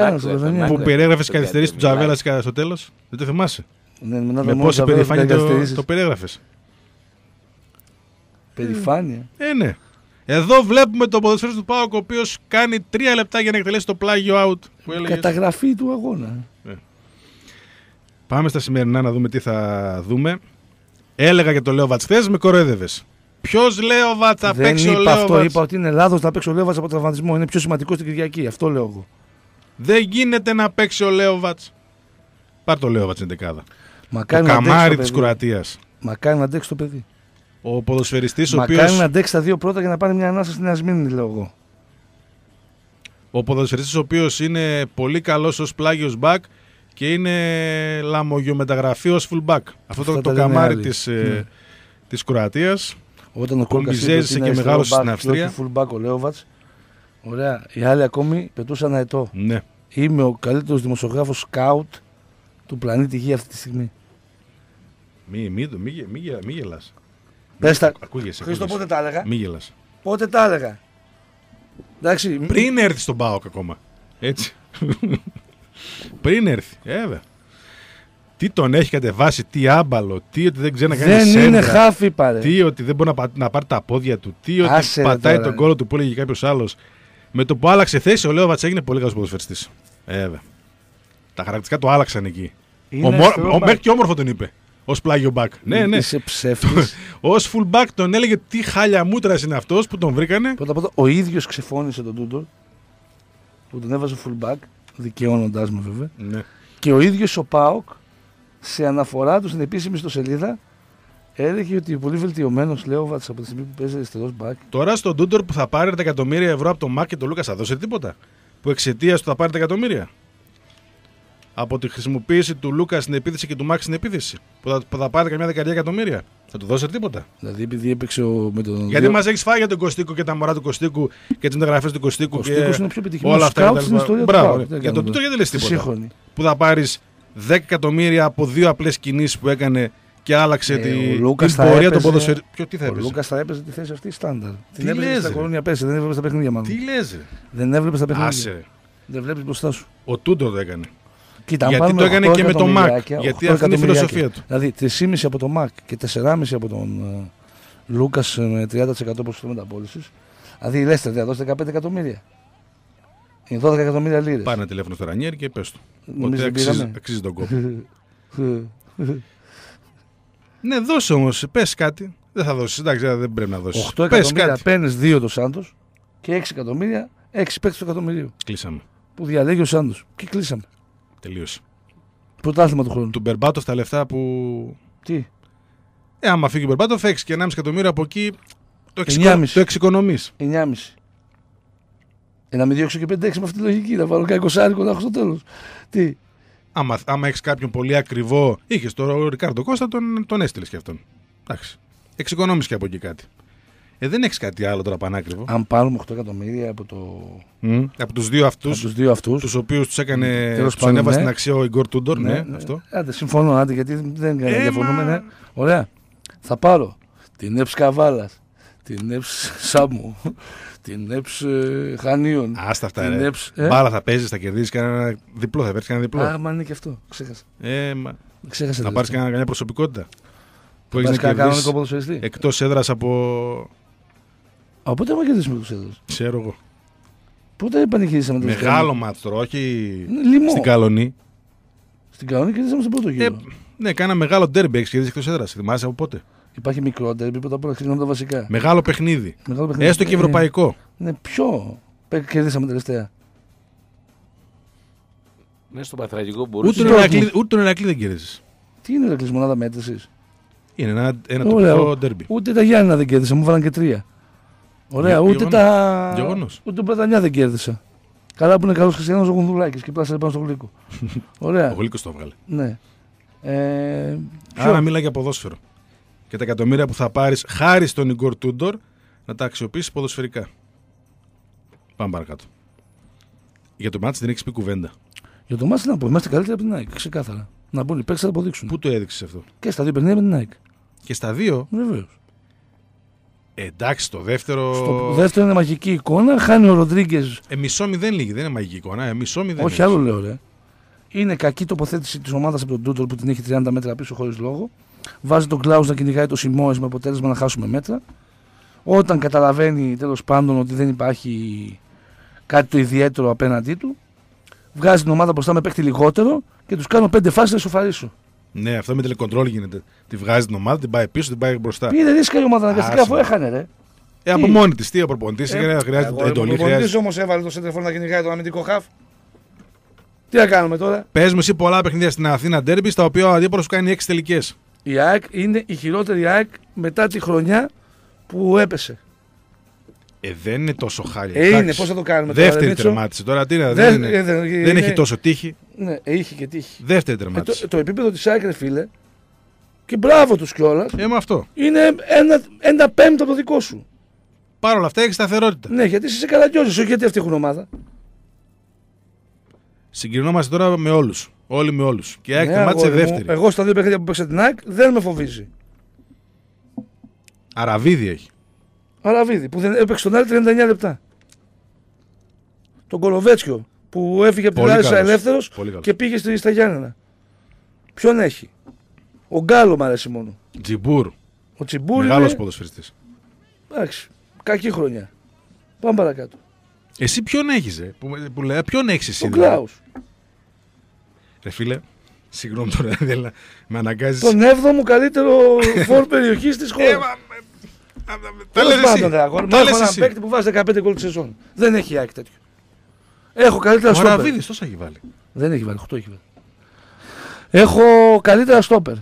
Α, στον Πλατανιά. Που περιέγραφες καθυστερήσεις του Τζαβέλα στο τέλος. Δεν το θυμάσαι. Ναι, μετά ναι, με πόση περηφάνεια το, το περιέγραφες. Περηφάνεια. Ε, ναι. Εδώ βλέπουμε το ποδοσφαίρι του Πάουκ ο οποίος κάνει τρία λεπτά για να εκτελέσει το πλάγιο out Καταγραφή του αγώνα. Ναι. Πάμε στα σημερινά να δούμε τι θα δούμε. Έλεγα για το λέω βατ χθες, με κοροϊδεύες. Ποιος Λέο βατ θα παίξει ο είπα αυτό, είπα ότι είναι λάθο να παίξει ο Λέοβατ από τραυματισμό. Είναι πιο σημαντικό στην Κυριακή. Αυτό λέω εγώ. Δεν γίνεται να παίξει ο Λέοβατ. Πάρ το Λέοβατ στην δεκάδα. το καμάρι τη Κροατίας. Μακάρι να αντέξει το παιδί. Ο ποδοσφαιριστής ο οποίο. Μακάρι να αντέξει τα δύο πρώτα για να πάρει μια ανάσα στην Ασμήνη, λέω εγώ. Ο ποδοσφαιριστής ο οποίος είναι πολύ καλός ως πλάγιος back και είναι λαμογιομεταγραφή ως full back. Αυτό το, το καμάρι της ε, ναι. της Κροατίας. Όταν ο Κολμπιζέζησε και μεγάλωσε στην Αυστρία. full back ο Λέοβατ. Ωραία. Οι άλλοι ακόμη πετούσαν αετό. Ναι. Είμαι ο καλύτερος δημοσιογράφος σκάουτ του πλανήτη Γη αυτή τη στιγμή. Μη, μη, μη, μη, μη Πες Ακούγεσαι. Χρήστο, πότε τα έλεγα. Μη Πότε τα έλεγα. Εντάξει, Πριν έρθει στον Πάοκ ακόμα. Έτσι. <laughs> Πριν έρθει. Εύε. Τι τον έχει κατεβάσει, τι άμπαλο, τι ότι δεν ξέρει να κάνει Δεν είναι χάφι, πάρε. Τι ότι δεν μπορεί να, να πάρει τα πόδια του, τι ότι πατάει τον κόλο του που έλεγε κάποιος άλλος. Με το που άλλαξε θέση, ο Λέο έγινε είναι πολύ καλός ποδοσφαιριστής. Ε, Τα χαρακτηριστικά του άλλαξαν εκεί. ο, ο, ο, μέχρι και όμορφο τον είπε. Ως πλάγιο μπακ. Ναι, ναι. Είσαι ψεύτης. <laughs> Ως fullback τον έλεγε τι χάλια μούτρας είναι αυτός που τον βρήκανε. Πρώτα απ' όλα ο ίδιος ξεφώνησε τον Τούντορ που τον έβαζε fullback, δικαιώνοντάς μου βέβαια. Ναι. Και ο ίδιος ο Πάοκ σε αναφορά του στην επίσημη στο σελίδα έλεγε ότι πολύ βελτιωμένος βάτ από τη στιγμή που παίζει αριστερός μπακ. Τώρα στον Τούντορ που θα πάρει τα εκατομμύρια ευρώ από τον Μάκ και τον Λούκα θα δώσει τίποτα. Που εξαιτίας του θα πάρει τα εκατομμύρια από τη χρησιμοποίηση του Λούκα στην επίθεση και του Μάξ στην επίθεση. Που θα, που θα πάρει καμιά δεκαετία εκατομμύρια. Θα του δώσετε τίποτα. Δηλαδή, επειδή έπαιξε ο, με τον. Γιατί μας έχεις φάει για τον Κωστίκο και τα μωρά του Κωστίκου και τις μεταγραφές του Κωστίκου. Ο και είναι πιο όλα αυτά. Στην ιστορία Μπράβο. Του ναι. για τον Τίτο γιατί λες τίποτα. Σύγχρονη. Που θα πάρεις 10 εκατομμύρια από δύο απλές κινήσεις που έκανε και άλλαξε ε, τη, την πορεία των ποδοσφαίρου. τι θα έπαιζε. Ο Λούκας θα έπαιζε τη θέση αυτή στάνταρ. Την έπαιζε στα κολόνια πέσει, δεν έβλεπες τα παιχνίδια μάλλον. Τι λες. Δεν έβλεπες τα παιχνίδια. Άσε. Δεν βλέπεις μπροστά σου. Ο Τούντορ δεν έκανε. Κοίτα, Γιατί το έκανε και με τον Μακ. Γιατί αυτή είναι η φιλοσοφία του. Δηλαδή 3,5 από τον Μακ και 4,5 από τον ε, Λούκας ε, με 30% ποσοστό μεταπόλησης. Δηλαδή η Λέστερ θα δώσει 15 εκατομμύρια. Είναι 12 εκατομμύρια λίρες. Πάνε τηλέφωνο στο Ρανιέρ και πες του. Ότι αξίζει, αξίζει τον κόπο. <laughs> ναι, δώσε όμως, πες κάτι. Δεν θα δώσεις, εντάξει, δεν πρέπει να δώσεις. 8 εκατομμύρια παίρνει 2 το Σάντος και 6 εκατομμύρια 6 παίρνει το εκατομμυρίου. Κλείσαμε. Που διαλέγει ο Σάντος. Και κλείσαμε. Τελείωσε. Πρωτάθλημα του χρόνου. Του Μπερμπάτοφ τα λεφτά που. Τι. Ε, άμα φύγει ο Μπερμπάτοφ, έχεις και 1,5 εκατομμύριο από εκεί. Το, το εξοικονομείς. 9,5. Ε, να με διώξω και 5-6 με αυτή τη λογική. Να βάλω κάτι κοσάρικο να έχω στο τέλος. Τι. Άμα, άμα έχεις κάποιον πολύ ακριβό. Είχες τον Ρικάρντο Κώστα, τον, τον έστειλες και αυτόν. Εντάξει. Εξοικονόμησες και από εκεί κάτι. Ε, δεν έχεις κάτι άλλο τώρα πανάκριβο. Αν πάρουμε 8 εκατομμύρια από, το... Mm. από τους δύο αυτούς. Τους δύο αυτούς. Τους οποίους τους έκανε. Του τους ανέβασε ναι. την αξία ο Ιγκορ Τούντορ. Ναι, ναι, ναι, αυτό. Άντε, συμφωνώ, άντε, γιατί δεν ε, διαφωνούμε. Ναι. Ωραία. Θα πάρω την ΕΠΣ Καβάλας, την ΕΠΣ Σάμου, την ΕΠΣ Χανίων. Άστα αυτά, ρε. ε? Μπάλα θα παίζεις, θα κερδίσεις ένα διπλό, θα παίρνεις κανένα διπλό. Α, μα είναι και αυτό. Ξέχασα. Ε, μα... Ξέχασα θα πάρει κανένα προσωπικότητα. Που έχεις να κερδίσει. Εκτός έδρας από από πότε με τους Έλληνες. Ξέρω εγώ. Πότε πανηγυρίσαμε του Μεγάλο μάτσο, όχι ναι, Λιμό. στην Καλονή. Στην Καλονή κερδίσαμε στον πρώτο γύρο. Ε, ναι, κάνα μεγάλο ντέρμπι έχεις κερδίσει εκτός έδρας. Θυμάσαι από πότε. Υπάρχει μικρό ντέρμπι πρώτα απ' όλα, ξεκινάμε τα βασικά. Μεγάλο παιχνίδι. Μεγάλο παιχνίδι. Έστω και ε, ευρωπαϊκό. Ναι, ποιο κερδίσαμε τελευταία. Ναι, στο παθραγικό μπορούσε. Ούτε τον Ερακλή δεν κερδίζει. Τι είναι ο Ερακλής, μονάδα μέτρησης. Είναι ένα, ένα τοπικό ντέρμπι. Ούτε τα Γιάννα δεν κέρδισε, μου βάλαν και τρία. Ωραία, ούτε τα. Ούτε δεν κέρδισα. Καλά που είναι καλός χριστιανός ο Γουνδουλάκης και πλάσανε πάνω στο Γλύκο. <laughs> Ωραία. ο Γλύκο το έβγαλε. Ναι. Ε, Άρα μιλά για ποδόσφαιρο. Και τα εκατομμύρια που θα πάρεις χάρη στον Ιγκορ Τούντορ να τα αξιοποιήσεις ποδοσφαιρικά. Πάμε παρακάτω. Για το μάτι δεν έχεις πει κουβέντα. Για το μάτι να πω. Είμαστε καλύτεροι από την Νάικ. Ξεκάθαρα. Να μπουν οι παίξει να αποδείξουν. Πού το έδειξες αυτό. Και στα δύο παιχνίδια με την Νάικ. Και στα δύο. Βεβαίως. Εντάξει, το δεύτερο. Στο δεύτερο είναι μαγική εικόνα. Χάνει ο Ροντρίγκες. Ε, μισό μηδέν λίγη, δεν είναι μαγική εικόνα. Ε, μισό μηδέν. Όχι, άλλο λέω, ρε. Είναι κακή τοποθέτηση της ομάδας από τον Τούτορ που την έχει 30 μέτρα πίσω χωρίς λόγο. Βάζει τον Κλάους να κυνηγάει το Σιμόες με αποτέλεσμα να χάσουμε μέτρα. Όταν καταλαβαίνει τέλος πάντων ότι δεν υπάρχει κάτι το ιδιαίτερο απέναντί του, βγάζει την ομάδα μπροστά με παίχτη λιγότερο και τους κάνω πέντε φάσεις να σοφαρίσουν. Ναι, αυτό με τηλεκοντρόλ γίνεται. Τη βγάζει την ομάδα, την πάει πίσω, την πάει μπροστά. Πήρε δίσκα η ομάδα αναγκαστικά αφού έχανε, ρε. Ε, από μόνη της, τι προπονητής, ε, ε, χρειάζεται εντολή. Ο προπονητή όμως έβαλε το σέντρεφόρ να κυνηγάει το αμυντικό χαφ. Τι θα κάνουμε τώρα. Παίζουμε εσύ πολλά παιχνίδια στην Αθήνα Ντέρμπι, στα οποία ο αντίπαλος σου κάνει 6 τελικές. Η ΑΕΚ είναι η χειρότερη ΑΕΚ μετά τη χρονιά που έπεσε. Ε, δεν είναι τόσο χάρη. Ε, είναι, πώς θα το κάνουμε τώρα. Δεύτερη τώρα, τώρα. Τι δεν, ε, είναι, δεν, είναι, δεν έχει ναι. τόσο τύχη. Ναι, είχε και τύχη. Δεύτερη τερμάτιση. Ε, το, το, επίπεδο της Άκρη, φίλε, και μπράβο τους κιόλας. Ε, αυτό. Είναι ένα, ένα πέμπτο από το δικό σου. Παρ' όλα αυτά έχεις σταθερότητα. Ναι, γιατί είσαι κιόλα. όχι γιατί αυτή έχουν ομάδα. Συγκρινόμαστε τώρα με όλους. Όλοι με όλους. Και η ΑΕΚ ναι, δεύτερη. Εγώ στα δύο παιχνίδια που παίξα την ΑΕΚ δεν με φοβίζει. Αραβίδι έχει. Αραβίδη που δεν έπαιξε τον άλλο 39 λεπτά. Τον Κολοβέτσιο που έφυγε από την Άρισα ελεύθερο και πήγε στη, στα Γιάννενα. Ποιον έχει. Ο Γκάλο μου αρέσει μόνο. Τζιμπούρ. Ο Τσιμπούρ. Μεγάλος είναι... ποδοσφαιριστής. Εντάξει. Κακή χρονιά. Πάμε παρακάτω. Εσύ ποιον έχεις, ε? που, που λέει, ποιον έχεις εσύ. Ο δηλαδή? Κλάους. Ρε φίλε, συγγνώμη τώρα, <laughs> δεν με αναγκάζεις. Τον 7ο καλύτερο <laughs> φόρ περιοχής της ε, χώρας. Τα λες εσύ. Τα λες εσύ. παίκτη που βάζει 15 γκολ τη σεζόν. Δεν έχει άκη τέτοιο. Έχω καλύτερα στόπερ. Ο Ραβίδης τόσα έχει βάλει. Δεν έχει βάλει, 8 έχει βάλει. Έχω καλύτερα στόπερ.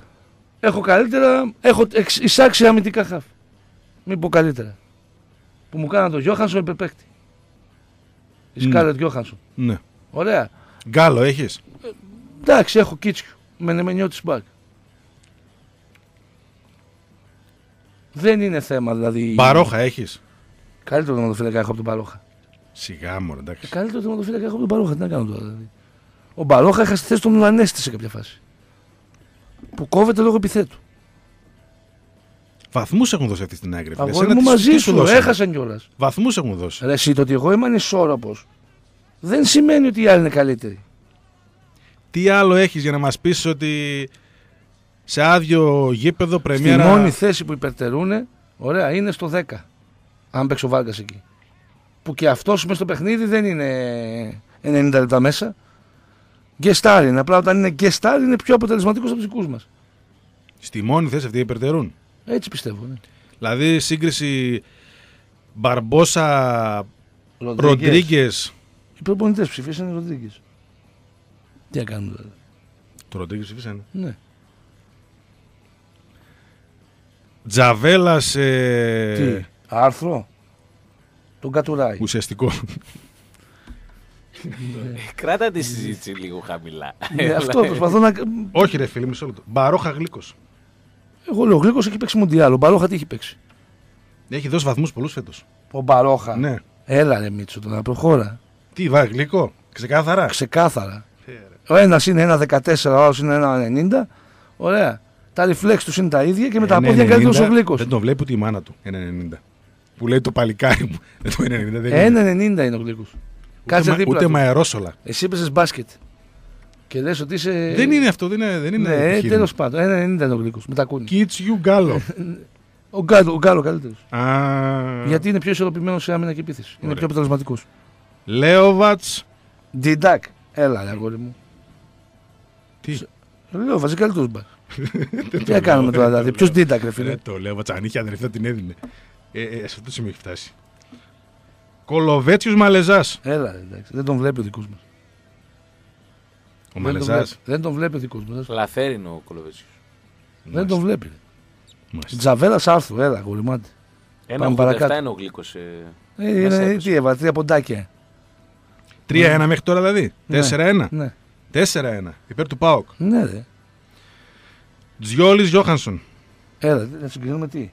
Έχω καλύτερα, έχω εισάξει αμυντικά χάφη. Μην πω καλύτερα. Που μου κάνανε το Γιώχανσον υπεπέκτη. Η Σκάλετ Γιώχανσον. Ναι. Ωραία. Γκάλο έχεις. Ε, εντάξει, έχω Κίτσιου. Με νεμενιό τη μπακ. Δεν είναι θέμα δηλαδή. Παρόχα έχεις. Καλύτερο θεματοφύλακα έχω από τον Παρόχα. Σιγά μου, εντάξει. Ε, καλύτερο θεματοφύλακα έχω από τον Παρόχα. Τι να κάνω τώρα. Δηλαδή. Ο Παρόχα είχα στη θέση του Μουλανέστη σε κάποια φάση. Που κόβεται λόγω επιθέτου. Βαθμούς έχουν δώσει αυτή την άγκρη. Αγόρι μου μαζί σου, έχασαν κιόλας. Βαθμούς έχουν δώσει. Ρε, εσύ το ότι εγώ είμαι ανισόρροπος δεν σημαίνει ότι οι άλλοι είναι καλύτεροι. Τι άλλο έχεις για να μας πεις ότι σε άδειο γήπεδο πρεμιέρα. Η μόνη θέση που υπερτερούν ωραία, είναι στο 10. Αν παίξει ο Βάγκας εκεί. Που και αυτός μέσα στο παιχνίδι δεν είναι 90 λεπτά μέσα. είναι Απλά όταν είναι γκέσταρι είναι πιο αποτελεσματικός από τους δικούς μας. Στη μόνη θέση αυτή υπερτερούν. Έτσι πιστεύω. Ναι. Δηλαδή σύγκριση Μπαρμπόσα Ροντρίγκες. Οι προπονητές ψηφίσανε Ροντρίγκες. Τι να κάνουμε τώρα. Το Ροντρίγκες ψηφίσανε. Ναι. Τζαβέλας σε. Τι, άρθρο. Τον κατουράει. Ουσιαστικό. <laughs> Κράτα τη συζήτηση λίγο χαμηλά. Ναι, αυτό προσπαθώ να. Όχι, ρε φίλε, μισό λεπτό. Μπαρόχα γλύκος. Εγώ λέω γλύκος έχει παίξει Μοντιάλο. Ο Μπαρόχα τι έχει παίξει. Έχει δώσει βαθμούς πολλούς φέτος. Ο Μπαρόχα. Ναι. Έλα ρε Μίτσο, τον προχώρα. Τι, βάει γλύκο. Ξεκάθαρα. Ξεκάθαρα. Ο ένας είναι ένα 14, ο άλλος είναι ένα 90. Ωραία τα reflex τους είναι τα ίδια και με τα ε, ναι, πόδια είναι ο γλύκο. Δεν τον βλέπει ούτε η μάνα του. 1,90. Που λέει το παλικάρι μου. <laughs> το 1,90 δεν είναι. 1,90 είναι ο γλύκο. Κάτσε μα, δίπλα. Ούτε με Εσύ πέσε μπάσκετ. Και λες ότι είσαι. Δεν είναι αυτό, δεν είναι. Δεν είναι ναι, τέλος πάντων. 1,90 είναι ο γλύκο. Με τα κούνια. Kids you Γκάλο. <laughs> ο Γκάλο, ο Γκάλο καλύτερος. Α... Γιατί είναι πιο ισορροπημένος σε άμυνα και επίθεση. Είναι πιο αποτελεσματικός. Λέοβατ. Διντάκ. Έλα, αγόρι μου. Τι. Λέω, βασικά καλύτερος μπακ. Τι να κάνουμε τώρα, δηλαδή. Ποιο δίντακρε, φίλε. Το λέω, Βατσανίχια δεν θα την έδινε. Ε, ε, σε αυτό το σημείο έχει φτάσει. Κολοβέτσιου Μαλεζάς. Έλα, εντάξει. Δεν τον βλέπει ο δικός μας. Ο Μαλεζά. Δεν τον βλέπει ο δικός μας. Λαφέρινο ο Κολοβέτσιου. Δεν τον βλέπει. Τζαβέλα Άρθου, έλα, γολυμάτι. Ένα παρακάτω. είναι ο γλύκο. Ε, ε τι έβαλε, τρία ποντάκια. 3-1 ναι. μέχρι τώρα δηλαδή. 4-1. Ναι, 4-1. Ναι. Υπέρ του Πάοκ. Ναι, ναι. Τζιόλης Γιώχανσον. Έλα, ε, να συγκρίνουμε τι.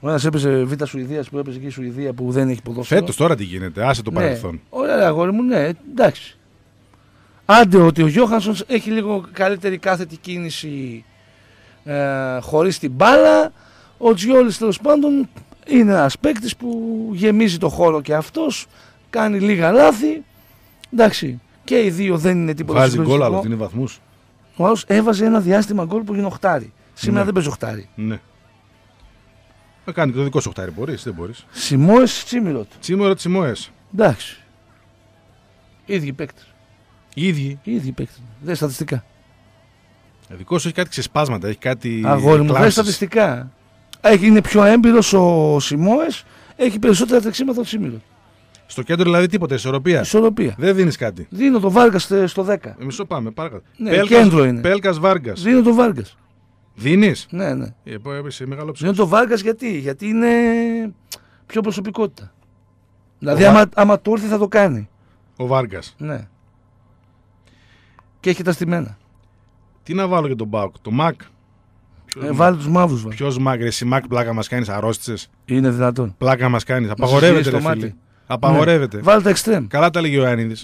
Ο ένας έπαιζε Β' Σουηδίας που έπεσε και η Σουηδία που δεν έχει ποδόσφαιρο. Φέτος τώρα τι γίνεται, άσε το ναι. παρελθόν. Ωραία, αγόρι μου, ναι, εντάξει. Άντε ότι ο Γιώχανσον έχει λίγο καλύτερη κάθετη κίνηση ε, χωρίς την μπάλα. Ο Τζιόλης τέλος πάντων είναι ένας παίκτης που γεμίζει το χώρο και αυτός. Κάνει λίγα λάθη. Εντάξει. Και οι δύο δεν είναι τίποτα Βάζει γκολ, αλλά δίνει βαθμούς. Ο Άου έβαζε ένα διάστημα γκολ που γίνει οχτάρι. Σήμερα ναι. δεν παίζει οχτάρι. Ναι. Να ε, κάνει το δικό σου οχτάρι, μπορείς, δεν μπορείς. Σιμόε Τσίμιροτ. Τσίμιροτ Σιμόε. Εντάξει. ίδιοι παίκτες. ίδιοι. ίδιοι παίκτες. Δεν στατιστικά. Ε, δικός σου έχει κάτι ξεσπάσματα, έχει κάτι. Αγόρι μου, δεν στατιστικά. Έχει, είναι πιο έμπειρος ο Σιμόε, έχει περισσότερα τρεξίματα ο Τσίμιροτ. Στο κέντρο δηλαδή τίποτα, ισορροπία. Ισορροπία. Δεν δίνεις κάτι. Δίνω το Βάργα στο 10. Μισό πάμε, πάρα Ναι, Πέλκας, κέντρο είναι. Πέλκας Βάργας. Δίνω το Βάργας. Δίνεις. Ναι, ναι. Ε, ε μεγάλο Δίνω το Βάργας γιατί, γιατί είναι πιο προσωπικότητα. Δηλαδή, ο άμα, άμα το έρθει θα το κάνει. Ο Βάργας. Ναι. Και έχει τα στημένα. Τι να βάλω για τον Μπάουκ, το Μακ. Ε, βάλει τους μαύρους. Ποιος Μακ, εσύ Μακ, πλάκα μας κάνεις, αρρώστησες. Είναι δυνατόν. Πλάκα μας κάνεις, απαγορεύεται το μάτι. Απαγορεύεται. Ναι. Βάλτε εξτρέμ. Καλά τα λέγει ο Ιωάννιδη.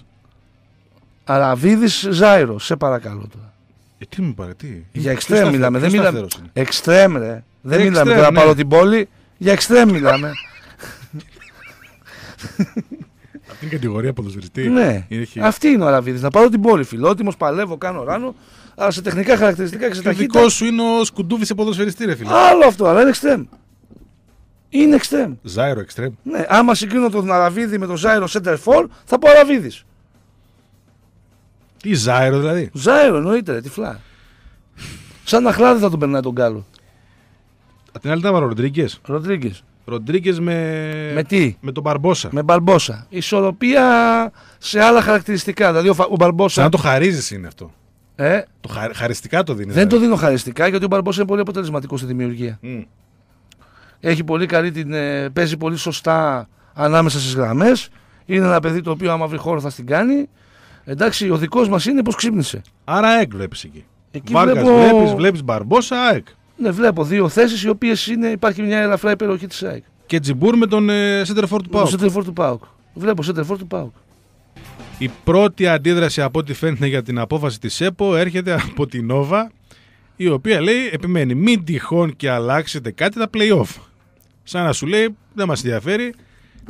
Αραβίδη Ζάιρο, σε παρακαλώ τώρα. Ε, τι μου πάρε, Για εξτρέμ μιλάμε. Δεν μιλάμε. Εξτρέμ, ρε. Δεν μιλάμε τώρα να πάρω την πόλη. Για εξτρέμ μιλάμε. Αυτή είναι η κατηγορία ποδοσφαιριστή. Ναι. Αυτή είναι ο Αραβίδη. Να πάρω την πόλη. Φιλότιμος, παλεύω, κάνω ράνο. Αλλά σε τεχνικά χαρακτηριστικά και σε ταχύτητα. Το δικός σου είναι ο σκουντούβι σε ποδοσφαιριστή, ρε φίλε. Άλλο αυτό, αλλά είναι εξτρέμ. Είναι extreme. Ζάιρο extreme. Ναι, άμα συγκρίνω τον Αραβίδη με τον Ζάιρο center for, θα πω Αραβίδης. Τι Ζάιρο δηλαδή. Ζάιρο εννοείται, τυφλά. Σαν να χλάδι θα τον περνάει τον Γκάλο. Απ' την άλλη ήταν ο Ροντρίγκες. Ροντρίγκες. Ροντρίγκες με. Με τι? Με τον Μπαρμπόσα. Με Μπαρμπόσα. Ισορροπία σε άλλα χαρακτηριστικά. Δηλαδή ο, ο Μπαρμπόσα. Σαν να το χαρίζεις είναι αυτό. Ε? Το χα... Χαριστικά το δίνεις. Δεν δηλαδή. το δίνω χαριστικά γιατί ο Μπαρμπόσα είναι πολύ αποτελεσματικός στη δημιουργία. Mm έχει πολύ καλή την, ε, παίζει πολύ σωστά ανάμεσα στις γραμμές. Είναι ένα παιδί το οποίο άμα βρει χώρο θα την κάνει. Εντάξει, ο δικός μας είναι πως ξύπνησε. Άρα ΑΕΚ βλέπεις εκεί. εκεί Βάρκας βλέπω... βλέπεις, βλέπεις Μπαρμπόσα, ΑΕΚ. Ναι, βλέπω δύο θέσεις οι οποίες είναι, υπάρχει μια ελαφρά υπεροχή της ΑΕΚ. Και Τζιμπούρ με τον Σέντερφορ του Πάουκ Σέντερφορ του Πάουκ Βλέπω Σέντερφορ του Πάουκ Η πρώτη αντίδραση από ό,τι φαίνεται για την απόφαση της ΕΠΟ έρχεται από την Νόβα η οποία λέει επιμένει μην τυχόν και αλλάξετε κάτι τα play-off. Σαν να σου λέει, δεν μας ενδιαφέρει,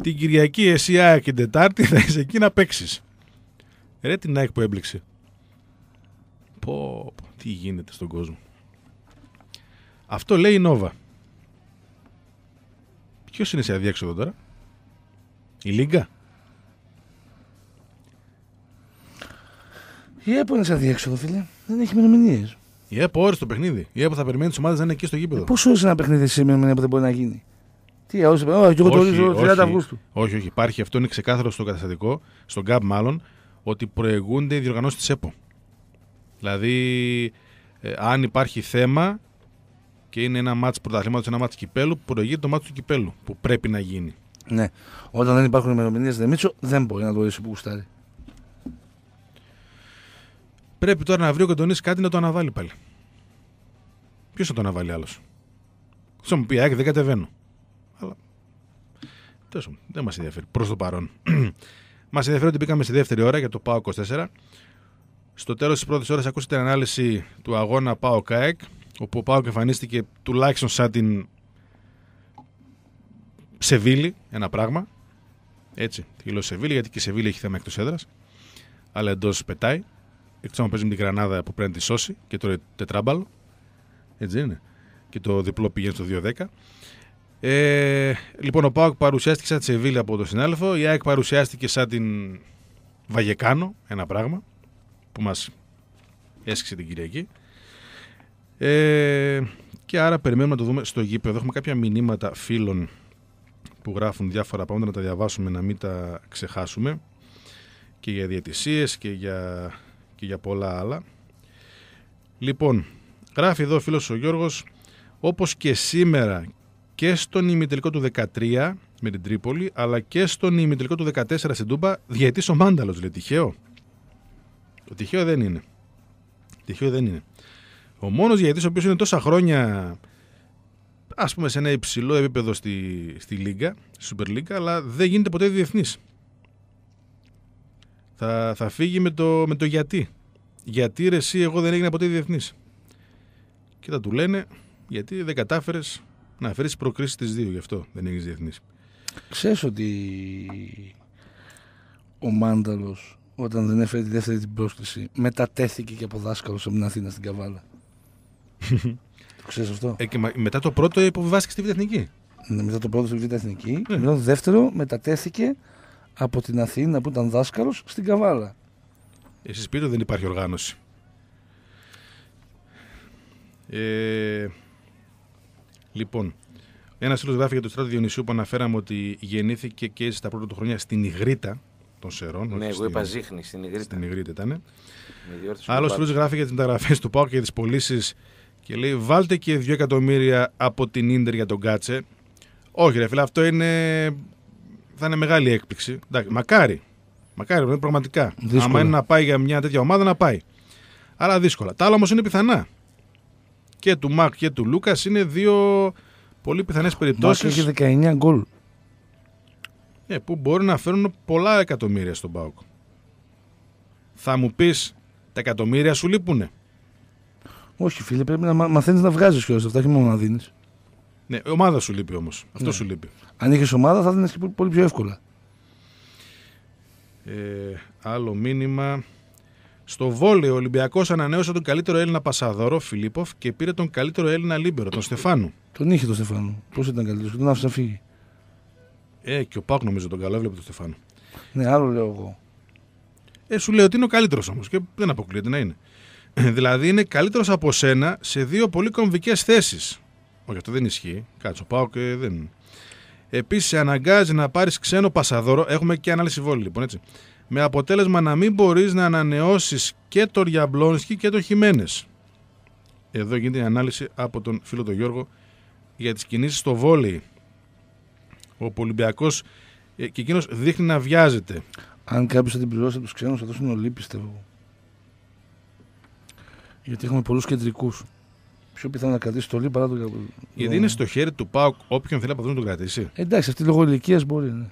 την Κυριακή εσύ και και Τετάρτη θα είσαι εκεί να παίξεις. Ρε την Nike που έμπληξε Πω, πω, τι γίνεται στον κόσμο. Αυτό λέει η Νόβα. Ποιος είναι σε αδιέξοδο τώρα, η Λίγκα. Η ΕΠΟ είναι σε αδιέξοδο, φίλε. Δεν έχει μερομηνίε. Η ΕΠΟ όρισε το παιχνίδι. Η ΕΠΟ θα περιμένει τις ομάδες να είναι εκεί στο γήπεδο. Ε, Πόσο όρισε ένα παιχνίδι σε που δεν μπορεί να γίνει. Τι, ε, όχι, εγώ το ορίζω 30 Αυγούστου. Όχι, όχι, υπάρχει αυτό, είναι ξεκάθαρο στο καταστατικό, στον ΚΑΠ μάλλον, ότι προηγούνται οι διοργανώσεις της ΕΠΟ. Δηλαδή, ε, αν υπάρχει θέμα και είναι ένα μάτς πρωταθλήματος, ένα μάτς κυπέλου, προηγείται το μάτς του κυπέλου που πρέπει να γίνει. Ναι. Όταν δεν υπάρχουν ημερομηνίες Δεμίτσο, δεν μπορεί να το ορίσει που κουστάρει. Πρέπει τώρα να βρει ο Κοντονή κάτι να το αναβάλει πάλι. Ποιος θα το αναβάλει άλλος. Θα μου πει, δεν κατεβαίνω δεν μας ενδιαφέρει προς το παρόν. <clears throat> μας ενδιαφέρει ότι μπήκαμε στη δεύτερη ώρα για το ΠΑΟ 24. Στο τέλος της πρώτης ώρας ακούσατε την ανάλυση του αγώνα ΠΑΟ ΚΑΕΚ, όπου ο ΠΑΟΚ εμφανίστηκε τουλάχιστον σαν την Σεβίλη, ένα πράγμα. Έτσι, τη λέω Σεβίλη, γιατί και η Σεβίλη έχει θέμα εκτός έδρας. Αλλά εντός πετάει. Εκτός αν παίζει με την Γρανάδα που πρέπει να τη σώσει και τώρα τετράμπαλο. Έτσι είναι. Και το διπλό πηγαίνει στο 2-10. Ε, λοιπόν, ο Πάοκ παρουσιάστηκε σαν τη Σεβίλη από το συνάδελφο. Η ΑΕΚ παρουσιάστηκε σαν την Βαγεκάνο, ένα πράγμα που μας έσχισε την Κυριακή. Ε, και άρα περιμένουμε να το δούμε στο γήπεδο. Έχουμε κάποια μηνύματα φίλων που γράφουν διάφορα πράγματα να τα διαβάσουμε, να μην τα ξεχάσουμε και για διαιτησίες και για, και για πολλά άλλα. Λοιπόν, γράφει εδώ ο φίλος ο Γιώργος όπως και σήμερα και στον ημιτελικό του 13 με την Τρίπολη, αλλά και στον ημιτελικό του 14 στην Τούμπα, διαιτής ο μάνταλος λέει, τυχαίο. Το τυχαίο δεν είναι. Τυχαίο δεν είναι. Ο μόνος διαιτής ο οποίος είναι τόσα χρόνια ας πούμε σε ένα υψηλό επίπεδο στη, στη Λίγκα, στη Super League, αλλά δεν γίνεται ποτέ διεθνής. Θα, θα φύγει με το, με το γιατί. Γιατί ρε εσύ εγώ δεν έγινα ποτέ διεθνής. Και θα του λένε γιατί δεν κατάφερες. Να φέρει προκρίσει τι δύο, γι' αυτό δεν έχεις διεθνή. Ξέρεις ότι ο Μάνταλος όταν δεν έφερε τη δεύτερη την πρόσκληση μετατέθηκε και από δάσκαλος από την Αθήνα στην Καβάλα. <laughs> το ξέρεις αυτό. Ε, και μετά το πρώτο υποβιβάστηκε στη Β' Εθνική. Ναι, μετά το πρώτο στη Β' Εθνική. Μετά το δεύτερο μετατέθηκε από την Αθήνα που ήταν δάσκαλος στην Καβάλα. Εσύ πείτε δεν υπάρχει οργάνωση. Ε, Λοιπόν, ένας φίλος γράφει για το Στράτο Διονυσίου που αναφέραμε ότι γεννήθηκε και έζησε τα πρώτα του χρόνια στην Ιγρήτα των Σερών. Ναι, εγώ είπα Ζήχνη, στην Ιγρήτα. Στην Ιγρήτα ήταν. Άλλο φίλος γράφει για τις μεταγραφές του Πάου και για τις πωλήσεις και λέει: Βάλτε και 2 εκατομμύρια από την ντερ για τον Κάτσε. Όχι, ρε φίλε, αυτό είναι. θα είναι μεγάλη έκπληξη. Εντάξει, μακάρι. Μακάρι, πραγματικά. Αν είναι να πάει για μια τέτοια ομάδα, να πάει. Άρα δύσκολα. Τα άλλα όμως είναι πιθανά και του Μακ και του Λούκας είναι δύο πολύ πιθανές περιπτώσεις. Μακ έχει 19 γκολ. Ναι, που μπορεί να φέρουν πολλά εκατομμύρια στον Πάοκ. Θα μου πεις, τα εκατομμύρια σου λείπουνε. Όχι, φίλε, πρέπει να μαθαίνεις να βγάζεις κιόλα αυτά, όχι μόνο να δίνεις. Ναι, ομάδα σου λείπει όμως. Αυτό ναι. σου λείπει. Αν είχες ομάδα, θα δίνεις πολύ πιο εύκολα. Ε, άλλο μήνυμα. Στο βόλιο, ο Ολυμπιακός ανανέωσε τον καλύτερο Έλληνα Πασαδόρο, Φιλίπποφ, και πήρε τον καλύτερο Έλληνα Λίμπερο, τον Στεφάνου. Τον είχε τον Στεφάνου. Πώς ήταν καλύτερος, τον άφησε να φύγει. Ε, και ο Πάκ νομίζω τον καλό, έβλεπε τον Στεφάνου. Ναι, άλλο λέω εγώ. Ε, σου λέω ότι είναι ο καλύτερος όμως και δεν αποκλείεται να είναι. Ε, δηλαδή είναι καλύτερος από σένα σε δύο πολύ κομβικές θέσεις. Όχι, αυτό δεν ισχύει. Κάτσε, πάω και ε, δεν. Επίσης, αναγκάζει να πάρεις ξένο πασαδόρο. Έχουμε και ανάλυση βόλη, λοιπόν, έτσι με αποτέλεσμα να μην μπορείς να ανανεώσεις και το Ριαμπλόνσκι και το Χιμένες. Εδώ γίνεται η ανάλυση από τον φίλο τον Γιώργο για τις κινήσεις στο βόλεϊ. Ο Ολυμπιακός ε, και εκείνος δείχνει να βιάζεται. Αν κάποιος θα την πληρώσει από τους ξένους, θα δώσουν όλοι, πιστεύω. Γιατί έχουμε πολλούς κεντρικούς. Πιο πιθανό να κρατήσει το παρά το. Γιατί είναι στο χέρι του Πάουκ όποιον θέλει από να τον κρατήσει. Εντάξει, αυτή λόγω ηλικίας μπορεί. Ναι.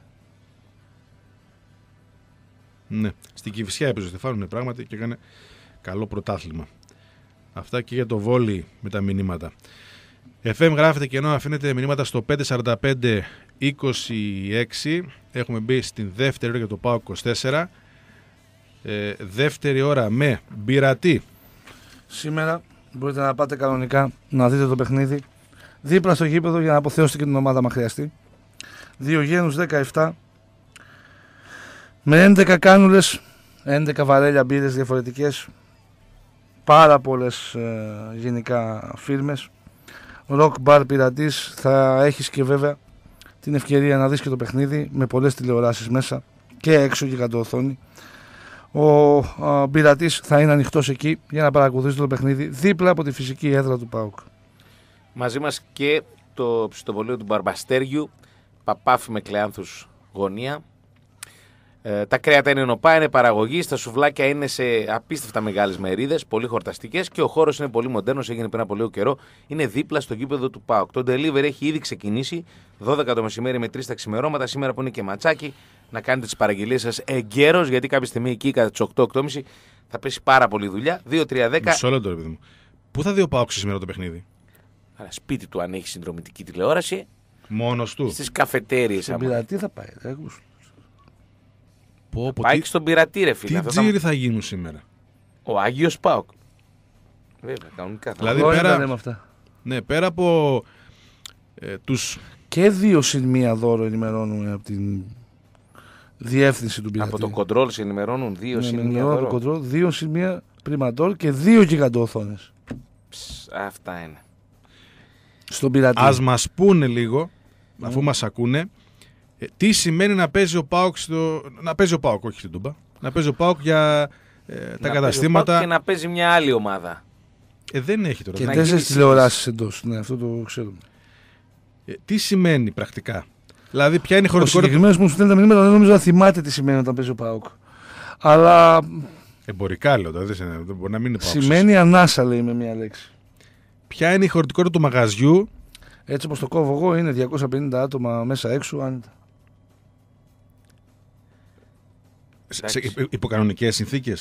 Ναι. Στην Κυφυσιά έπαιζε ο Στεφάνου, πράγματι και έκανε καλό πρωτάθλημα. Αυτά και για το βόλι με τα μηνύματα. FM γράφετε και ενώ αφήνετε μηνύματα στο 54526 Έχουμε μπει στην δεύτερη ώρα για το ΠΑΟ 24. Ε, δεύτερη ώρα με Μπειρατή. Σήμερα μπορείτε να πάτε κανονικά να δείτε το παιχνίδι. Δίπλα στο γήπεδο για να αποθεώσετε και την ομάδα μα χρειαστεί. Διογένους 17 με 11 κάνουλες, 11 βαρέλια μπύρες διαφορετικές, πάρα πολλές ε, γενικά φίρμες. Rock Bar Πειρατής θα έχεις και βέβαια την ευκαιρία να δεις και το παιχνίδι με πολλές τηλεοράσεις μέσα και έξω οθόνη. Ο ε, Πειρατής θα είναι ανοιχτός εκεί για να παρακολουθήσει το παιχνίδι δίπλα από τη φυσική έδρα του ΠΑΟΚ. Μαζί μας και το ψητοβολείο του Μπαρμπαστέριου, παπάφι με γωνία ε, τα κρέατα είναι νοπά, είναι παραγωγή, τα σουβλάκια είναι σε απίστευτα μεγάλες μερίδες, πολύ χορταστικές και ο χώρος είναι πολύ μοντέρνος, έγινε πριν από λίγο καιρό. Είναι δίπλα στο γήπεδο του ΠΑΟΚ. Το delivery έχει ήδη ξεκινήσει 12 το μεσημέρι με 3 τα ξημερώματα. Σήμερα που είναι και ματσάκι, να κάνετε τις παραγγελίες σας εγκαίρως, γιατί κάποια στιγμή εκεί κατά τις 8-8.30 θα πέσει πάρα πολύ δουλειά. 2-3-10. Μισό λεπτό, παιδί μου. Πού θα δει ο ΠΑΟΚ σήμερα το παιχνίδι. Άρα σπίτι του αν έχει συνδρομητική τηλεόραση. Μόνος του. Στις καφετέρειε. Στην πειρατή θα πάει. Πω, Πάει τι... και στον πειρατή, ρε φίλε. Τι τζίρι θα... γίνουν σήμερα. Ο Άγιος Πάοκ. Βέβαια, κανονικά. Δηλαδή, πέρα... με αυτά. Ναι, πέρα από ε, τους... Και δύο συν δώρο ενημερώνουν από την διεύθυνση του πειρατή. Από το κοντρόλ σε ενημερώνουν δύο ναι, συν ναι, μία δώρο. Από δύο συν μία και δύο γιγαντόθονες. Αυτά είναι. Στον πειρατή. Ας μας πούνε λίγο, αφού mm. μας ακούνε, ε, τι σημαίνει να παίζει ο Πάοκ. Στο... Να παίζει ο Πάοκ, όχι στην Τούμπα. Να παίζει ο Πάοκ για ε, τα να καταστήματα. και να παίζει μια άλλη ομάδα. Ε, δεν έχει τώρα. Και έχει τηλεοράσει εντός. Ναι, αυτό το ξέρουμε. Ε, τι σημαίνει πρακτικά. Δηλαδή, ποια είναι η χρονική. Ο συγκεκριμένος που μου στέλνει τα μηνύματα δεν νομίζω να θυμάται τι σημαίνει όταν παίζει ο Πάοκ. Αλλά. Εμπορικά λέω, τώρα. Δηλαδή, δεν μπορεί να μην είναι Σημαίνει ανάσα, λέει με μια λέξη. Ποια είναι η χωρητικότητα του μαγαζιού. Έτσι όπως το κόβω εγώ, είναι 250 άτομα μέσα έξω, άνετα. Σε υποκανονικές συνθήκες.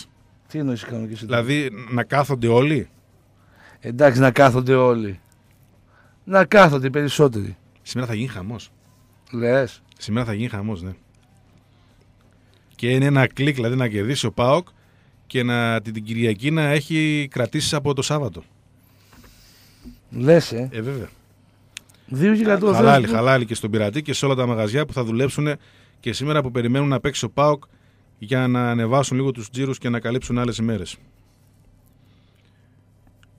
Τι εννοείς κανονικές συνθήκες. Δηλαδή να κάθονται όλοι. Εντάξει, να κάθονται όλοι. Να κάθονται οι περισσότεροι. Σήμερα θα γίνει χαμός. Λες. Σήμερα θα γίνει χαμός, ναι. Και είναι ένα κλικ δηλαδή να κερδίσει ο Πάοκ και να, την, Κυριακή να έχει κρατήσεις από το Σάββατο. Λες, ε. Ε, βέβαια. Δύο χαλάλι, χαλάλι και στον πειρατή και σε όλα τα μαγαζιά που θα δουλέψουν και σήμερα που περιμένουν να παίξει ο Πάοκ για να ανεβάσουν λίγο τους τζίρους και να καλύψουν άλλες ημέρες.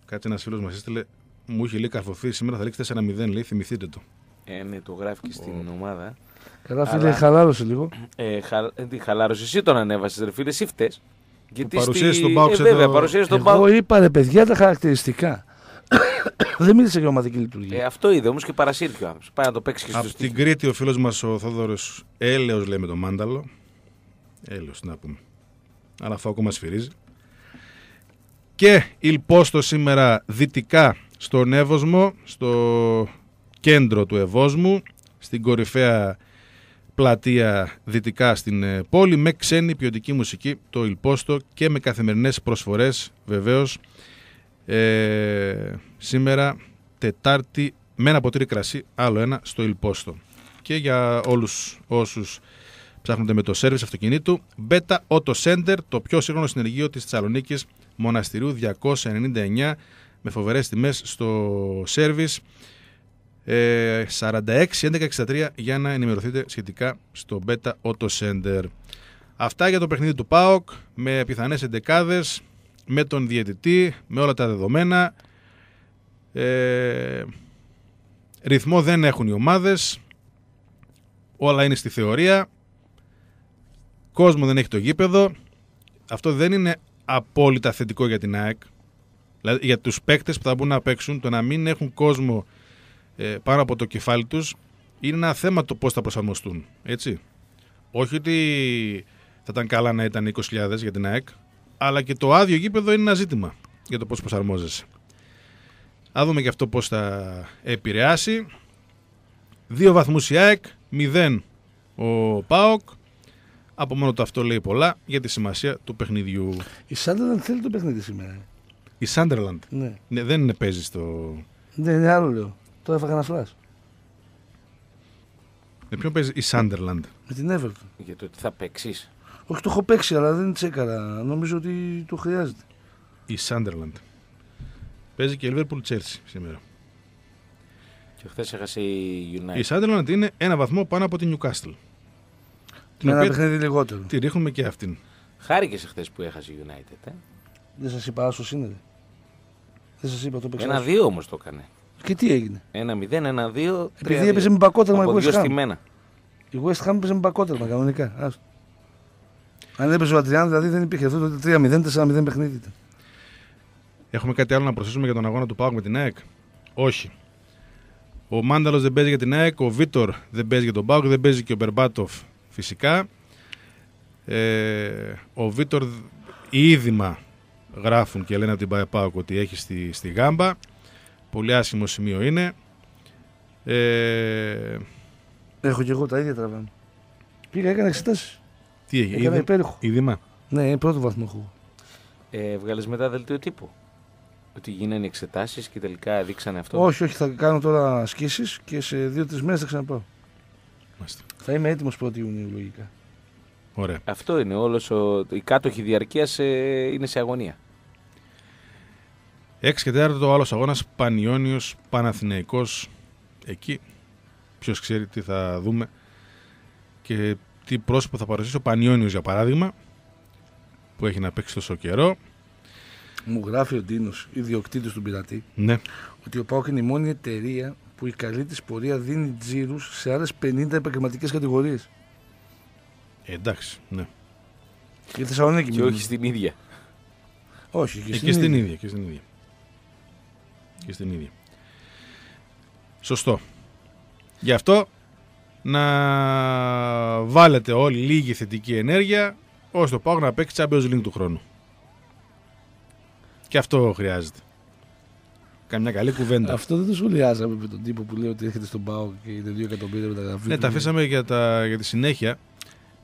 Κάτι ένας φίλος μας έστειλε, μου είχε λέει καρφωθεί, σήμερα θα λήξει 4-0, λέει, θυμηθείτε το. Ε, ναι, το γράφει και στην oh. ομάδα. Καλά φίλε, Αλλά... χαλάρωσε λίγο. Ε, χα... Ε, τι χαλάρωσε, εσύ τον ανέβασες ρε φίλε, εσύ φταίς. Γιατί παρουσίασε στη... τον Πάουξ ε, εδώ. Τον Εγώ είπα ρε παιδιά τα χαρακτηριστικά. <coughs> Δεν μίλησε για ομαδική λειτουργία. Ε, αυτό είδε όμως και παρασύρθηκε ο Πάει να το παίξει και στο Από την Κρήτη ο φίλος μας ο Θόδωρος Έλεος λέει με τον Μάνταλο. Έλο, να πούμε. Αλλά αυτό ακόμα σφυρίζει. Και ηλπόστο σήμερα δυτικά στον Εύωσμο, στο κέντρο του Ευώσμου. στην κορυφαία πλατεία δυτικά στην ε, πόλη, με ξένη ποιοτική μουσική, το ηλπόστο και με καθημερινές προσφορές βεβαίως. Ε, σήμερα Τετάρτη με ένα ποτήρι κρασί, άλλο ένα στο Ηλπόστο. Και για όλους όσους Ψάχνονται με το σερβις αυτοκινήτου. Beta Auto Center, το πιο σύγχρονο συνεργείο της Θεσσαλονίκης Μοναστηρίου 299 με φοβερές τιμές στο σερβις. 46 ε, 11 για να ενημερωθείτε σχετικά στο Beta Auto Center. Αυτά για το παιχνίδι του ΠΑΟΚ με πιθανές εντεκάδες, με τον διαιτητή, με όλα τα δεδομένα. Ε, ρυθμό δεν έχουν οι ομάδες, όλα είναι στη θεωρία κόσμο δεν έχει το γήπεδο. Αυτό δεν είναι απόλυτα θετικό για την ΑΕΚ. Δηλαδή για τους παίκτες που θα μπουν να παίξουν, το να μην έχουν κόσμο ε, πάνω από το κεφάλι τους, είναι ένα θέμα το πώς θα προσαρμοστούν. Έτσι. Όχι ότι θα ήταν καλά να ήταν 20.000 για την ΑΕΚ, αλλά και το άδειο γήπεδο είναι ένα ζήτημα για το πώς προσαρμόζεσαι. Α δούμε και αυτό πώς θα επηρεάσει. Δύο βαθμούς η ΑΕΚ, 0 ο ΠΑΟΚ, από μόνο το αυτό λέει πολλά για τη σημασία του παιχνιδιού. Η Σάντερλαντ θέλει το παιχνίδι σήμερα. Ε. Η Σάντερλαντ. Ναι. δεν παίζει στο. Ναι, είναι άλλο λέω. Το έφαγα να φλάσ. Με ποιον παίζει η Σάντερλαντ. Με την Εύερτον. Για το ότι θα παίξεις. Όχι, το έχω παίξει, αλλά δεν τσέκαρα. Νομίζω ότι το χρειάζεται. Η Σάντερλαντ. Παίζει και η Liverpool Chelsea σήμερα. Και χθες έχασε η United. Η Sunderland είναι ένα βαθμό πάνω από την Newcastle. Την ένα παιχνίδι λιγότερο. Τη ρίχνουμε και αυτήν. Χάρηκες χθε που έχασε η United. Ε? Δεν σας είπα, άσος είναι. Δεν σας είπα το παιχνίδι. Ένα-δύο όμως το έκανε. Και τι έγινε. Ένα-0, ένα-δύο. Επειδή έπαιζε με μπακότερμα η West Ham. Η West Ham έπαιζε με μπακότερμα κανονικά. Αν δεν έπαιζε ο Ατριάν δηλαδή δεν υπήρχε αυτό το 3-0-4-0 παιχνίδι. Ήταν. κάτι άλλο να προσθέσουμε για τον αγώνα του Πάουκ με την ΑΕΚ. Όχι. Ο Μάνταλος δεν παίζει για την ΑΕΚ, ο Βίτορ δεν παίζει για τον Πάουκ, δεν παίζει και ο Μπερμπάτοφ Φυσικά, ε, ο Βίτορ ήδημα γράφουν και λένε από την ΠΑΕΠΑΟΚ ότι έχει στη, στη Γάμπα. Πολύ άσχημο σημείο είναι. Ε, Έχω και εγώ τα ίδια τραβάμε. Πήγα, έκανα εξετάσεις. Τι έγινε, έκανα υπέροχο. Ναι, πρώτο βαθμό έχω. Ε, Βγάλες μετά δελτίο τύπου. Ότι γίνανε εξετάσεις και τελικά δείξανε αυτό. Όχι, όχι, θα κάνω τώρα ασκήσεις και σε δύο-τρει μέρες θα ξαναπάω. Μάλιστα. Θα είμαι έτοιμος 1η Ιουνίου λογικά. Ωραία. Αυτό είναι. όλος. ο... Η κάτοχη διαρκεία είναι σε αγωνία. 6 και 4 ο άλλος αγώνας Πανιόνιος Παναθηναϊκός Εκεί ποιος ξέρει τι θα δούμε και τι πρόσωπο θα παρουσιάσει ο Πανιόνιος για παράδειγμα που έχει να παίξει τόσο καιρό. Μου γράφει ο Ντίνος, ιδιοκτήτης του πειρατή, ναι. ότι ο Πάοκ είναι η μόνη εταιρεία που η καλή της πορεία δίνει τζίρους σε άλλες 50 επαγγελματικές κατηγορίες. Ε, εντάξει, ναι. Και Θεσσαλονίκη. Και όχι στην ίδια. Όχι, και, ε, στην, και ίδια. στην, ίδια. Και στην ίδια. Και στην ίδια. Σωστό. Γι' αυτό να βάλετε όλη λίγη θετική ενέργεια ώστε το πάω να παίξει Champions League του χρόνου. Και αυτό χρειάζεται. Καμιά καλή κουβέντα. Αυτό δεν το σχολιάζαμε με τον τύπο που λέει ότι έρχεται στον Πάο και είναι 2 εκατομμύρια μεταγραφή. Ναι, τα αφήσαμε για, τα, για τη συνέχεια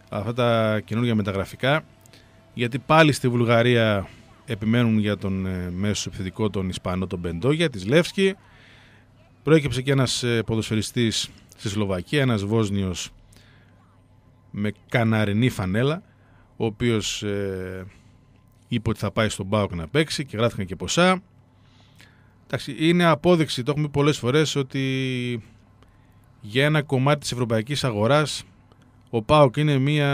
αυτά τα καινούργια μεταγραφικά. Γιατί πάλι στη Βουλγαρία επιμένουν για τον ε, μέσο επιθετικό τον Ισπανό, τον Μπεντόγια, τη Λεύσκη. Προέκυψε και ένας ε, ποδοσφαιριστής στη Σλοβακία, ένας Βόσνιος με καναρινή φανέλα, ο οποίος ε, είπε ότι θα πάει στον Πάοκ να παίξει και γράφτηκαν και ποσά. Εντάξει, είναι απόδειξη, το έχουμε πολλές φορές, ότι για ένα κομμάτι της ευρωπαϊκής αγοράς ο ΠΑΟΚ είναι μια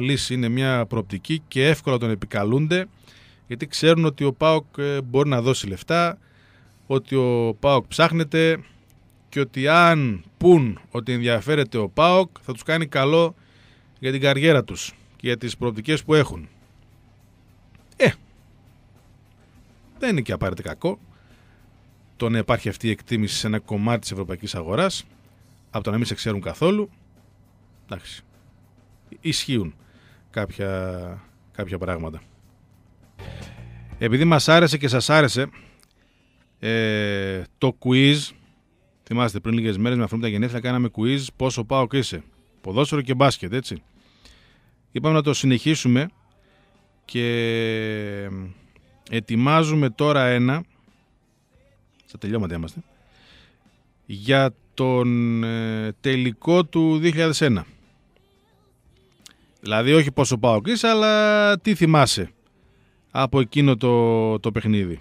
λύση, είναι μια προοπτική και εύκολα τον επικαλούνται γιατί ξέρουν ότι ο ΠΑΟΚ ε, μπορεί να δώσει λεφτά, ότι ο ΠΑΟΚ ψάχνεται και ότι αν πουν ότι ενδιαφέρεται ο ΠΑΟΚ θα τους κάνει καλό για την καριέρα τους και για τις προοπτικές που έχουν. Ε, δεν είναι και απαραίτητα κακό το να υπάρχει αυτή η εκτίμηση σε ένα κομμάτι της ευρωπαϊκής αγοράς, από το να μην σε ξέρουν καθόλου. Εντάξει. Ισχύουν κάποια, κάποια πράγματα. Επειδή μας άρεσε και σας άρεσε ε, το quiz, θυμάστε πριν λίγες μέρες με αυτήν τα γενέθλια κάναμε quiz πόσο πάω και είσαι. Ποδόσφαιρο και μπάσκετ, έτσι. Είπαμε να το συνεχίσουμε και ετοιμάζουμε τώρα ένα στα τελειώματα είμαστε. Για τον ε, τελικό του 2001. Δηλαδή όχι πόσο πάω αλλά τι θυμάσαι από εκείνο το, το παιχνίδι.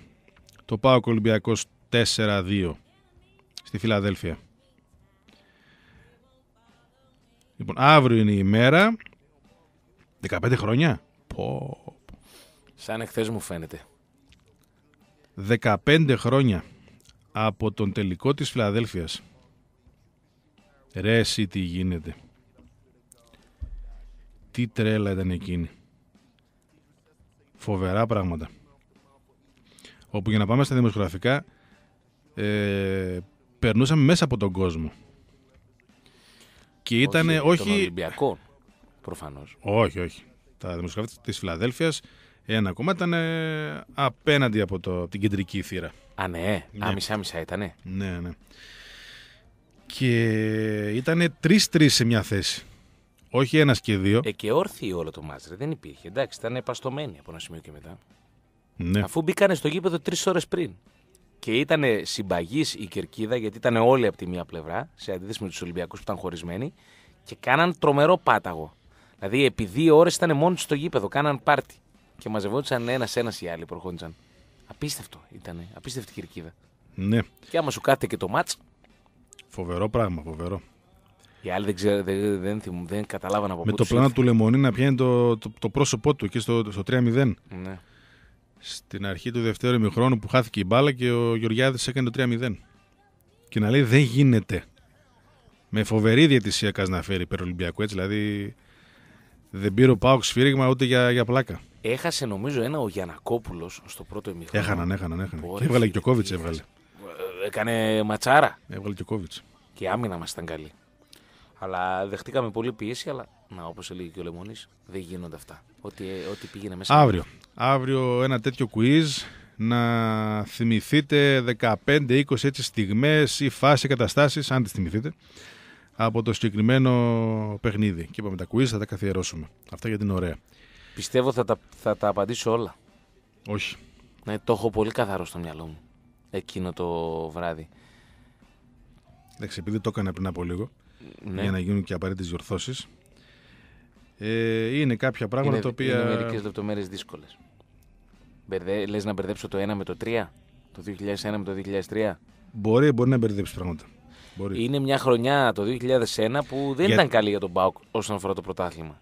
Το πάω Ολυμπιακός 4-2 στη Φιλαδέλφια. Λοιπόν, αύριο είναι η ημέρα. 15 χρόνια. Σαν εχθές μου φαίνεται. 15 χρόνια από τον τελικό της Φιλαδέλφειας. Ρε εσύ τι γίνεται. Τι τρέλα ήταν εκείνη. Φοβερά πράγματα. Όπου για να πάμε στα δημοσιογραφικά ε, περνούσαμε μέσα από τον κόσμο. Και ήταν όχι... όχι... προφανώς. Όχι, όχι. Τα δημοσιογραφικά της Φιλαδέλφειας, ένα ακόμα ήταν απέναντι από, το, από την κεντρική θύρα. Α, ναι. ναι. αμισα μισα ήταν. Ναι, ναι. Και ήταν τρει-τρει μια θέση. Όχι ένα και δύο. Εκ όρθιο η όλο το μαζί. Δεν υπήρχε. Εντάξει, ήταν επαστομένη από ένα σημείο και μετά. Αφού μπήκαν στο κύπδο τρει τρει-τρει σε μια θέση. Όχι ένας και δύο. Ε, και όρθιοι όλο το μάτζερ. δεν υπήρχε. Εντάξει, ήταν επαστομένοι από ένα σημείο και μετά. Ναι. Αφού μπήκανε στο γήπεδο τρεις ώρες πριν. Και ήταν συμπαγής η κερκίδα, γιατί ήταν όλοι από τη μία πλευρά, σε αντίθεση με τους Ολυμπιακούς που ήταν χωρισμένοι, και κάναν τρομερό πάταγο. Δηλαδή, επί δύο ώρες ήταν μόνοι στο γήπεδο, κάναν πάρτι. Και μαζευόντουσαν ένα-ένα οι άλλοι, προχώντουσαν. Απίστευτο ήταν. Απίστευτη κερκίδα. Ναι. Και άμα σου κάθεται και το μάτ. Φοβερό πράγμα, φοβερό. Οι άλλοι δεν, ξέρω, δεν, δεν, δεν καταλάβανε από πού Με το πλάνο του Λεμονή να πιάνει το, το, πρόσωπό του εκεί στο, στο 3-0. Ναι. Στην αρχή του δευτέρου ημιχρόνου που χάθηκε η μπάλα και ο Γεωργιάδης έκανε το 3-0. Και να λέει δεν γίνεται. Με φοβερή διατησία να φέρει υπερολυμπιακό έτσι. Δηλαδή δεν πήρε ο Πάουκ σφύριγμα ούτε για, για πλάκα. Έχασε νομίζω ένα ο Γιανακόπουλος στο πρώτο ημίχρονο. Έχαναν, έχαναν. έχαναν. και έβγαλε και ο Κόβιτ. Έβγαλε. Ε, έκανε ματσάρα. Έβγαλε και ο Κόβιτ. Και άμυνα μας ήταν καλή. Αλλά δεχτήκαμε πολύ πίεση, αλλά να, όπως έλεγε και ο Λεμονής, δεν γίνονται αυτά. Ό,τι, πήγαινε μέσα. Αύριο. Αύριο ένα τέτοιο quiz να θυμηθείτε 15-20 έτσι στιγμές ή φάση καταστάσεις, αν τις θυμηθείτε, από το συγκεκριμένο παιχνίδι. Και είπαμε τα quiz θα τα καθιερώσουμε. Αυτά για την ωραία. Πιστεύω θα τα, θα τα απαντήσω όλα. Όχι. Ναι, το έχω πολύ καθαρό στο μυαλό μου εκείνο το βράδυ. Εντάξει, επειδή το έκανα πριν από λίγο, ναι. για να γίνουν και απαραίτητες διορθώσεις. Ε, είναι κάποια πράγματα είναι, τα οποία. Είναι μερικές λεπτομέρειες δύσκολες. Μπερδε... Λες να μπερδέψω το 1 με το 3, το 2001 με το 2003. Μπορεί, μπορεί να μπερδέψεις πράγματα. Μπορεί. Είναι μια χρονιά το 2001 που δεν ήταν καλή για τον Μπαουκ όσον αφορά το πρωτάθλημα.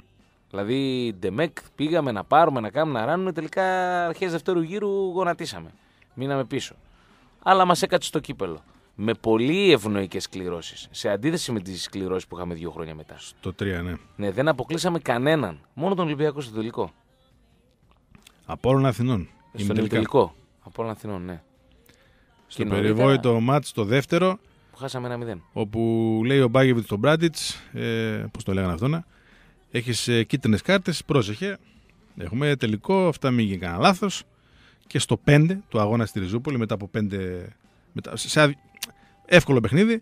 Δηλαδή, Ντεμεκ πήγαμε να πάρουμε, να κάνουμε, να ράνουμε. Τελικά, αρχές δεύτερου γύρου γονατίσαμε. Μείναμε πίσω. Αλλά μας έκατσε στο κύπελο. Με πολύ ευνοϊκές κληρώσεις. Σε αντίθεση με τις κληρώσεις που είχαμε δύο χρόνια μετά. Το 3, ναι. Ναι, δεν αποκλείσαμε κανέναν. Μόνο τον Ολυμπιακό στο τελικό. Από όλων Αθηνών. Στον τελικό. Από Αθηνών, ναι. Στο περιβόητο μάτι το δεύτερο, που χάσαμε ένα 0. Όπου λέει ο Μπάγεβιτ στον Μπράντιτ, ε, πώς το λέγανε αυτό, να. Έχεις ε, ε κίτρινες κάρτες, πρόσεχε. Έχουμε τελικό, αυτά μην γίνει κανένα λάθος. Και στο 5 του αγώνα στη Ριζούπολη, μετά από 5. Μετά, σε, σε εύκολο παιχνίδι,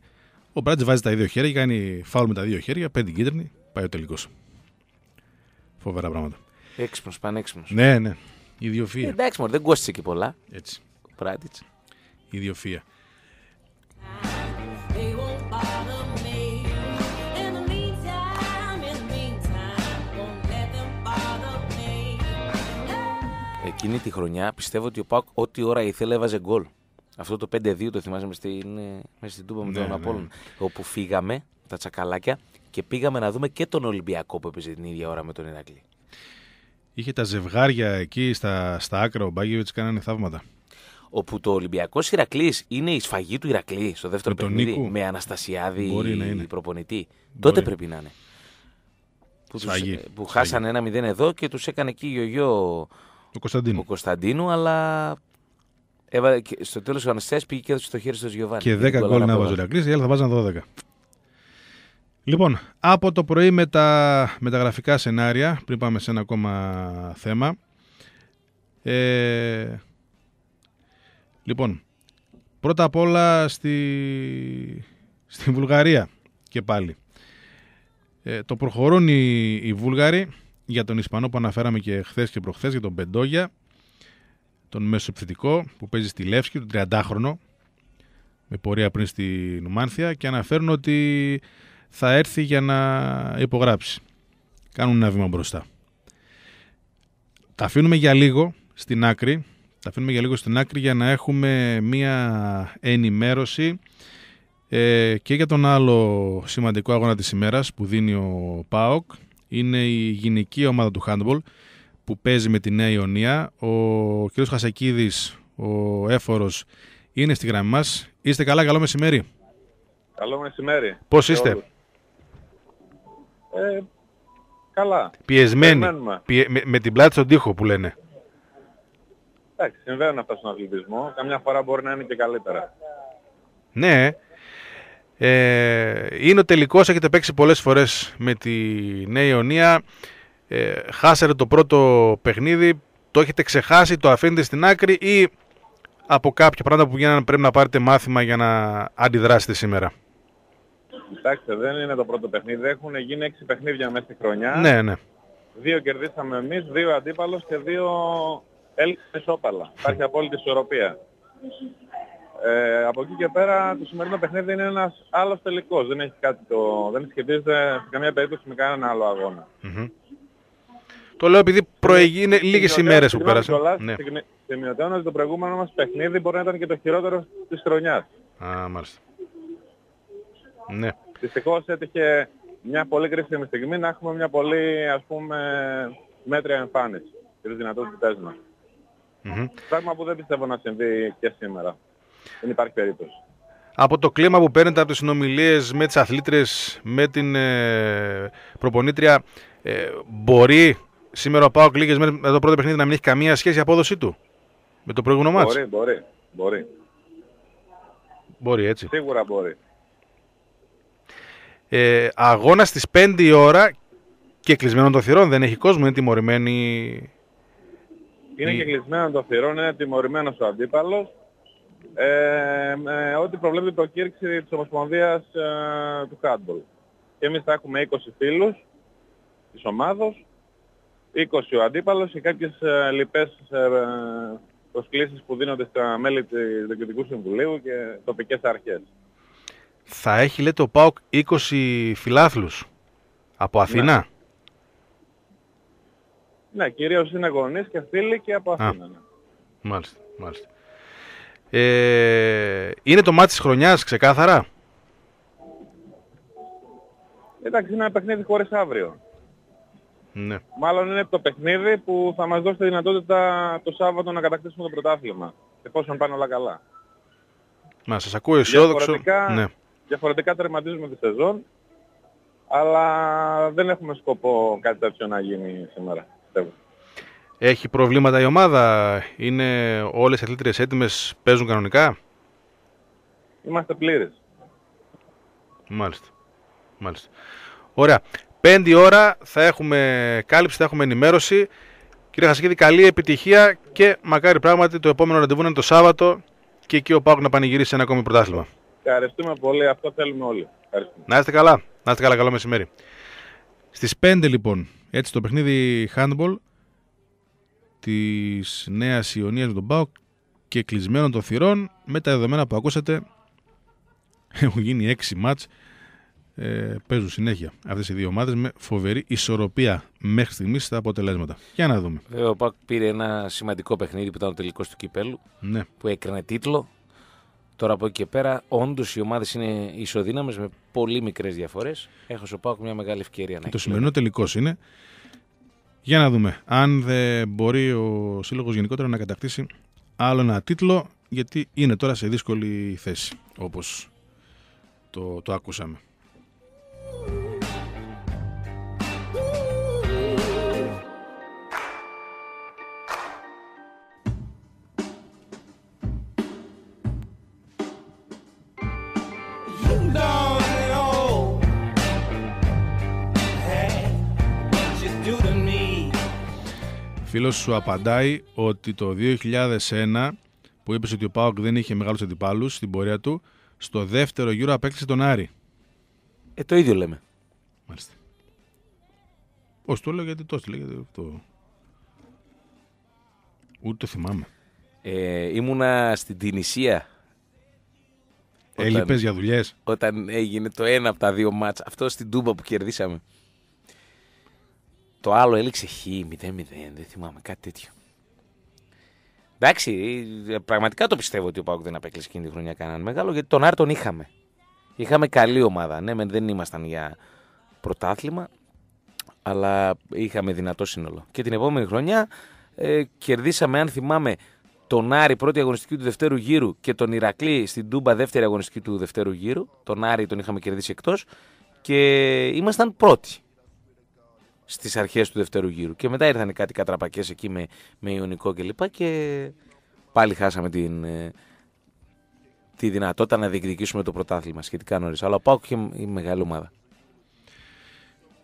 ο Μπράντιτ βάζει τα δύο χέρια και κάνει φάουλ με τα δύο χέρια, 5 κίτρινη, πάει ο τελικός. Φοβερά πράγματα. Έξυπνος, πανέξυπνος. Ναι, ναι. Ιδιοφία. Εντάξει, μόνο δεν κόστησε και πολλά. Έτσι. Πράτιτ. Ιδιοφία. εκείνη τη χρονιά πιστεύω ότι ο Πάκ ό,τι ώρα ήθελε έβαζε γκολ. Αυτό το 5-2 το θυμάσαι ε, μέσα στην, στην Τούπα με τον ναι, ναι. Απόλλων. Όπου φύγαμε τα τσακαλάκια και πήγαμε να δούμε και τον Ολυμπιακό που έπαιζε την ίδια ώρα με τον Ηρακλή. Είχε τα ζευγάρια εκεί στα, στα άκρα, ο Μπάγκεβιτ κάνανε θαύματα. Όπου το Ολυμπιακός Ηρακλής είναι η σφαγή του Ηρακλή στο δεύτερο με παιχνίδι με Αναστασιάδη η προπονητή. Μπορεί. Τότε πρέπει να είναι. Που, τους, ε, χάσανε ένα 0 εδώ και τους έκανε εκεί γιογιό ο Κωνσταντίνου. Ο Κωνσταντίνου, αλλά στο τέλος ο Αναστέ πήγε και έδωσε το χέρι στο Και 10 γκολ να βάζει ο θα βάζαν 12. Λοιπόν, από το πρωί με τα, γραφικά σενάρια, πριν πάμε σε ένα ακόμα θέμα. Ε, λοιπόν, πρώτα απ' όλα στη, στη Βουλγαρία και πάλι. Ε, το προχωρούν οι, οι Βούλγαροι για τον Ισπανό που αναφέραμε και χθες και προχθές, για τον Πεντόγια, τον μέσο επιθετικό που παίζει στη Λεύσκη, τον 30χρονο, με πορεία πριν στη Νουμάνθια, και αναφέρουν ότι θα έρθει για να υπογράψει. Κάνουν ένα βήμα μπροστά. Τα αφήνουμε για λίγο στην άκρη. Τα αφήνουμε για λίγο στην άκρη για να έχουμε μία ενημέρωση ε, και για τον άλλο σημαντικό αγώνα της ημέρας που δίνει ο ΠΑΟΚ είναι η γυναική ομάδα του handball που παίζει με τη Νέα Ιωνία. Ο κ. Χασακίδης, ο έφορος, είναι στη γραμμή μας. Είστε καλά, καλό μεσημέρι. Καλό μεσημέρι. Πώς είστε. Ε, καλά. Πιεσμένοι. με, με, την πλάτη στον τοίχο που λένε. Εντάξει, συμβαίνουν αυτά στον αθλητισμό. Καμιά φορά μπορεί να είναι και καλύτερα. Ναι, ε, είναι ο τελικός, έχετε παίξει πολλές φορές με τη Νέα Ιωνία. Ε, χάσατε το πρώτο παιχνίδι, το έχετε ξεχάσει, το αφήνετε στην άκρη ή από κάποια πράγματα που γίνανε πρέπει να πάρετε μάθημα για να αντιδράσετε σήμερα. Κοιτάξτε, δεν είναι το πρώτο παιχνίδι. Έχουν γίνει έξι παιχνίδια μέσα στη χρονιά. Ναι, ναι. Δύο κερδίσαμε εμείς, δύο αντίπαλος και δύο έλξε όπαλα Υπάρχει απόλυτη ισορροπία. Ε, από εκεί και πέρα το σημερινό παιχνίδι είναι ένας άλλος τελικός. Δεν έχει κάτι το... δεν σχετίζεται σε καμία περίπτωση με κανέναν άλλο αγώνα. Mm-hmm. Το λέω επειδή προηγεί είναι λίγες ημέρες που πέρασαν. Ναι. Σημειωτέων ότι το προηγούμενο μας παιχνίδι μπορεί να ήταν και το χειρότερο της χρονιάς. Α, μάλιστα. Ναι. Δυστυχώς έτυχε μια πολύ κρίσιμη στιγμή να έχουμε μια πολύ ας πούμε μέτρια εμφάνιση και τις δυνατότητες μας. Πράγμα που δεν πιστεύω να συμβεί και σήμερα. Δεν περίπτωση. Από το κλίμα που παίρνετε από τις συνομιλίες με τις αθλήτρες, με την ε, προπονήτρια, ε, μπορεί σήμερα ο Πάοκ λίγες με το πρώτο παιχνίδι να μην έχει καμία σχέση η απόδοσή του με το προηγούμενο μάτς. Μπορεί, μπορεί, μπορεί. έτσι. Σίγουρα μπορεί. Ε, αγώνα στις 5 η ώρα και κλεισμένο το θυρών. Δεν έχει κόσμο, είναι τιμωρημένη. Είναι και κλεισμένο το θυρών, είναι τιμωρημένος ο αντίπαλος ε, ε, ό,τι προβλέπει το προκήρυξη της Ομοσπονδίας ε, του Χάντμπολ. Και εμείς θα έχουμε 20 φίλους της ομάδος, 20 ο αντίπαλος και κάποιες ε, λοιπές ε, προσκλήσεις που δίνονται στα μέλη του Διοικητικού Συμβουλίου και τοπικές αρχές. Θα έχει λέτε ο ΠΑΟΚ 20 φιλάθλους από ναι. Αθήνα. Ναι. Ναι, κυρίως είναι γονείς και φίλοι και από Αθήνα. Ναι. Μάλιστα, μάλιστα. Ε, είναι το μάτι της χρονιάς ξεκάθαρα. Εντάξει, είναι ένα παιχνίδι χωρίς αύριο. Ναι. Μάλλον είναι το παιχνίδι που θα μας δώσει τη δυνατότητα το Σάββατο να κατακτήσουμε το πρωτάθλημα. Εφόσον πάνε όλα καλά. Να σας ακούω αισιόδοξο. Διαφορετικά, ναι. διαφορετικά τερματίζουμε τη σεζόν. Αλλά δεν έχουμε σκοπό κάτι τέτοιο να γίνει σήμερα. Πιστεύω. Έχει προβλήματα η ομάδα, είναι όλες οι αθλήτριες έτοιμες, παίζουν κανονικά. Είμαστε πλήρες. Μάλιστα. Μάλιστα. Ωραία. πέντε ώρα θα έχουμε κάλυψη, θα έχουμε ενημέρωση. Κύριε Χασκίδη, καλή επιτυχία και μακάρι πράγματι το επόμενο ραντεβού είναι το Σάββατο και εκεί ο Πάκο να πανηγυρίσει ένα ακόμη πρωτάθλημα. Ευχαριστούμε πολύ, αυτό θέλουμε όλοι. Να είστε καλά, να είστε καλά, καλό μεσημέρι. Στις 5 λοιπόν, έτσι το παιχνίδι handball Της νέας Ιωνίας με τον και κλεισμένων των θυρών με τα δεδομένα που ακούσατε έχουν γίνει έξι μάτ. ε, παίζουν συνέχεια αυτές οι δύο ομάδες με φοβερή ισορροπία μέχρι στιγμής στα αποτελέσματα. Για να δούμε. Βέβαια ο Πάκ πήρε ένα σημαντικό παιχνίδι που ήταν ο τελικός του Κυπέλου ναι. που έκρανε τίτλο. Τώρα από εκεί και πέρα, όντως οι ομάδες είναι ισοδύναμες με πολύ μικρές διαφορές. έχω ο Πάουκ μια μεγάλη ευκαιρία να Το σημερινό τελικός είναι για να δούμε αν δεν μπορεί ο σύλλογος γενικότερα να κατακτήσει άλλο ένα τίτλο γιατί είναι τώρα σε δύσκολη θέση όπως το, το ακούσαμε. φίλος σου απαντάει ότι το 2001 που είπες ότι ο Πάοκ δεν είχε μεγάλους αντιπάλους στην πορεία του, στο δεύτερο γύρο απέκτησε τον Άρη. Ε, το ίδιο λέμε. Μάλιστα. Πώς το λέω γιατί το έστειλε. το... Ούτε το θυμάμαι. Ε, ήμουνα στην Τινησία. Έλειπες για δουλειές. Όταν έγινε το ένα από τα δύο μάτσα. Αυτό στην Τούμπα που κερδίσαμε. Το άλλο έληξε χ, 0-0, δεν θυμάμαι κάτι τέτοιο. Εντάξει, ε, πραγματικά το πιστεύω ότι ο Πάουκ δεν απέκλεισε εκείνη τη χρονιά κανέναν μεγάλο, γιατί τον Άρη τον είχαμε. Είχαμε καλή ομάδα. Ναι, δεν ήμασταν για πρωτάθλημα, αλλά είχαμε δυνατό σύνολο. Και την επόμενη χρονιά ε, κερδίσαμε, αν θυμάμαι, τον Άρη πρώτη αγωνιστική του δευτέρου γύρου και τον Ηρακλή στην Τούμπα δεύτερη αγωνιστική του δευτέρου γύρου. Τον Άρη τον είχαμε κερδίσει εκτός και ήμασταν πρώτοι στις αρχές του δεύτερου γύρου. Και μετά ήρθαν κάτι κατραπακέ εκεί με, με Ιωνικό κλπ. Και, και πάλι χάσαμε την, ε, τη δυνατότητα να διεκδικήσουμε το πρωτάθλημα σχετικά νωρίς. Αλλά ο και η μεγάλη ομάδα.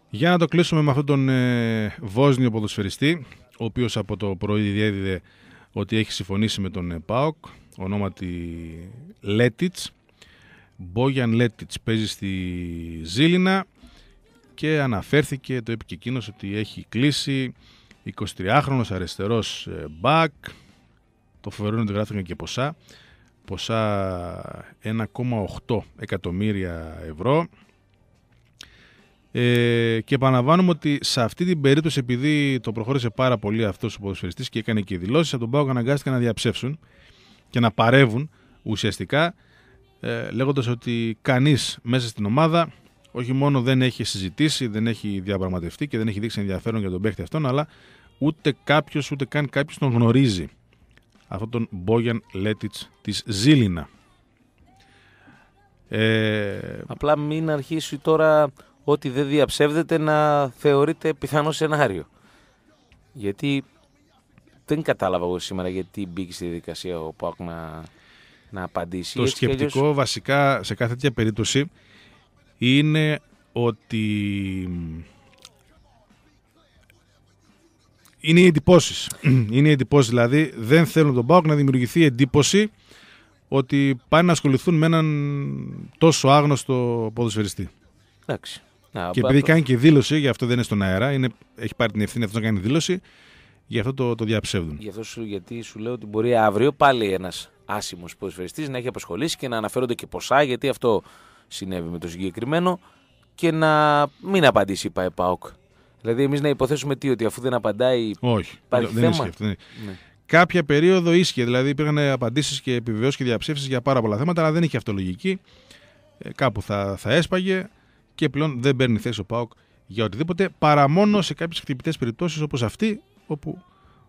Για να το κλείσουμε με αυτόν τον ε, Βόσνιο ποδοσφαιριστή, ο οποίος από το πρωί διέδιδε ότι έχει συμφωνήσει με τον ε, ΠΑΟΚ, ονόματι Λέτιτς Μπόγιαν Λέτιτς παίζει στη Ζήλινα και αναφέρθηκε, το είπε και εκείνος, ότι έχει κλείσει 23χρονος αριστερός ε, μπακ, το φοβερό είναι ότι γράφτηκαν και ποσά, ποσά 1,8 εκατομμύρια ευρώ. Ε, και επαναλαμβάνουμε ότι σε αυτή την περίπτωση, επειδή το προχώρησε πάρα πολύ αυτός ο ποδοσφαιριστής και έκανε και δηλώσεις, από τον Πάοκ αναγκάστηκαν να διαψεύσουν και να παρεύουν ουσιαστικά, ε, λέγοντας ότι κανείς μέσα στην ομάδα όχι μόνο δεν έχει συζητήσει, δεν έχει διαπραγματευτεί και δεν έχει δείξει ενδιαφέρον για τον παίχτη αυτόν, αλλά ούτε κάποιος ούτε καν κάποιος τον γνωρίζει. Αυτόν τον Μπόγιαν Λέτιτ της Ζήλινα. Ε... Απλά μην αρχίσει τώρα ότι δεν διαψεύδεται να θεωρείται πιθανό σενάριο. Γιατί δεν κατάλαβα εγώ σήμερα γιατί μπήκε στη διαδικασία ο Πάκ να, απαντήσει. Το σκεπτικό βασικά σε κάθε τέτοια περίπτωση είναι ότι είναι οι εντυπώσεις. <clears throat> Είναι οι εντυπώσεις, δηλαδή δεν θέλουν τον Πάοκ να δημιουργηθεί εντύπωση ότι πάνε να ασχοληθούν με έναν τόσο άγνωστο ποδοσφαιριστή. Εντάξει. και επειδή κάνει και δήλωση, γι' αυτό δεν είναι στον αέρα, είναι, έχει πάρει την ευθύνη αυτός να κάνει δήλωση, γι' αυτό το, το διαψεύδουν. Γι' αυτό σου, γιατί σου λέω ότι μπορεί αύριο πάλι ένας άσημος ποδοσφαιριστής να έχει απασχολήσει και να αναφέρονται και ποσά, γιατί αυτό συνέβη με το συγκεκριμένο και να μην απαντήσει η ΠΑΟΚ Δηλαδή, εμείς να υποθέσουμε τι, ότι αφού δεν απαντάει. Όχι, υπάρχει δεν θέμα. ναι. Κάποια περίοδο ίσχυε, δηλαδή υπήρχαν απαντήσεις και επιβεβαιώσεις και διαψεύσεις για πάρα πολλά θέματα, αλλά δεν είχε αυτολογική. Ε, κάπου θα, θα έσπαγε και πλέον δεν παίρνει θέση ο ΠΑΟΚ για οτιδήποτε παρά μόνο σε κάποιες χτυπητές περιπτώσεις όπως αυτή, όπου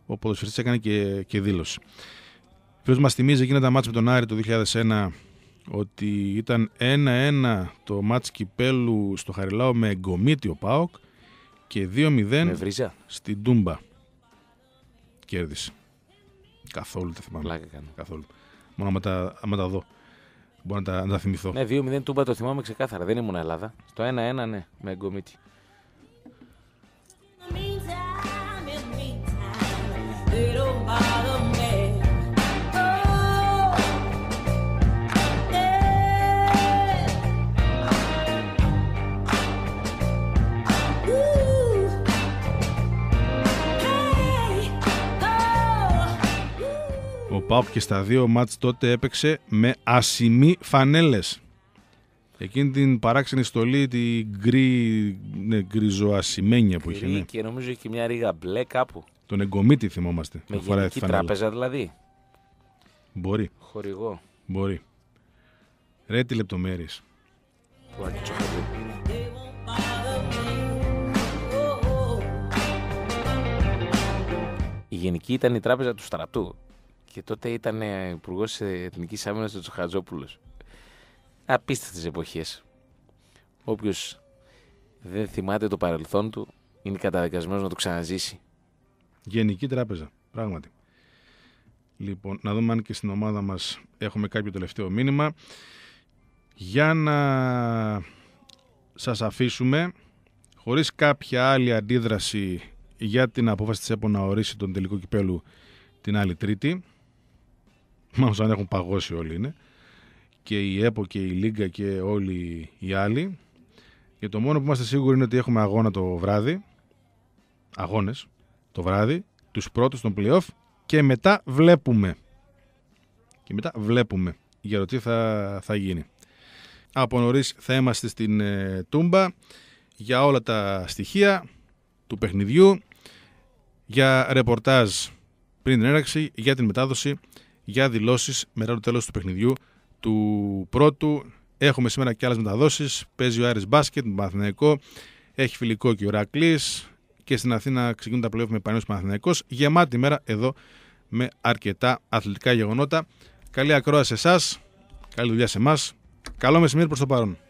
ο ποδοσφαιριστής έκανε και, και δήλωση. Ποιος μας θυμίζει εκείνα τα μάτια με τον Άρη το 2001 ότι ήταν 1-1 το μάτς κυπέλου στο Χαριλάο με εγκομίτι ο Πάοκ και 2-0 στην Τούμπα. Κέρδισε. Καθόλου τα θυμάμαι. Πλάκα κάνω. Καθόλου. Μόνο άμα τα, δω. Μπορώ να τα, να τα θυμηθώ. Ναι, 2-0 Τούμπα το θυμάμαι ξεκάθαρα. Δεν ήμουν Ελλάδα. Στο 1-1 ναι, με Γκομίτη. They Πάω και στα δύο μάτς τότε έπαιξε με ασημή φανέλες. Εκείνη την παράξενη στολή, την γκρι, ναι, γκριζοασημένια που είχε. Ναι. Και νομίζω και μια ρίγα μπλε κάπου. Τον εγκομίτη θυμόμαστε. Με γενική τράπεζα δηλαδή. Μπορεί. Χορηγό. Μπορεί. Ρε τι λεπτομέρειες. Η γενική ήταν η τράπεζα του στρατού και τότε ήταν υπουργός Εθνικής Άμυνας του Τσοχατζόπουλος. Απίστευτες εποχές. Όποιος δεν θυμάται το παρελθόν του, είναι καταδικασμένος να το ξαναζήσει. Γενική τράπεζα, πράγματι. Λοιπόν, να δούμε αν και στην ομάδα μας έχουμε κάποιο τελευταίο μήνυμα. Για να σας αφήσουμε, χωρίς κάποια άλλη αντίδραση για την απόφαση της ΕΠΟ να ορίσει τον τελικό κυπέλου την άλλη Τρίτη, μάλλον αν έχουν παγώσει όλοι είναι, και η ΕΠΟ και η Λίγκα και όλοι οι άλλοι. Και το μόνο που είμαστε σίγουροι είναι ότι έχουμε αγώνα το βράδυ, αγώνες το βράδυ, τους πρώτους των play και μετά βλέπουμε. Και μετά βλέπουμε για το τι θα, θα γίνει. Από νωρίς θα είμαστε στην ε, Τούμπα για όλα τα στοιχεία του παιχνιδιού, για ρεπορτάζ πριν την έναρξη, για την μετάδοση για δηλώσεις μετά το τέλος του παιχνιδιού του πρώτου. Έχουμε σήμερα και άλλες μεταδόσεις. Παίζει ο Άρης Μπάσκετ, τον Παναθηναϊκό. Έχει φιλικό και ο Ρακλή. Και στην Αθήνα ξεκινούν τα πλέον με Πανιό Παναθηναϊκός. Γεμάτη μέρα εδώ με αρκετά αθλητικά γεγονότα. Καλή ακρόαση σε εσάς. Καλή δουλειά σε εμάς. Καλό μεσημέρι προς το παρόν.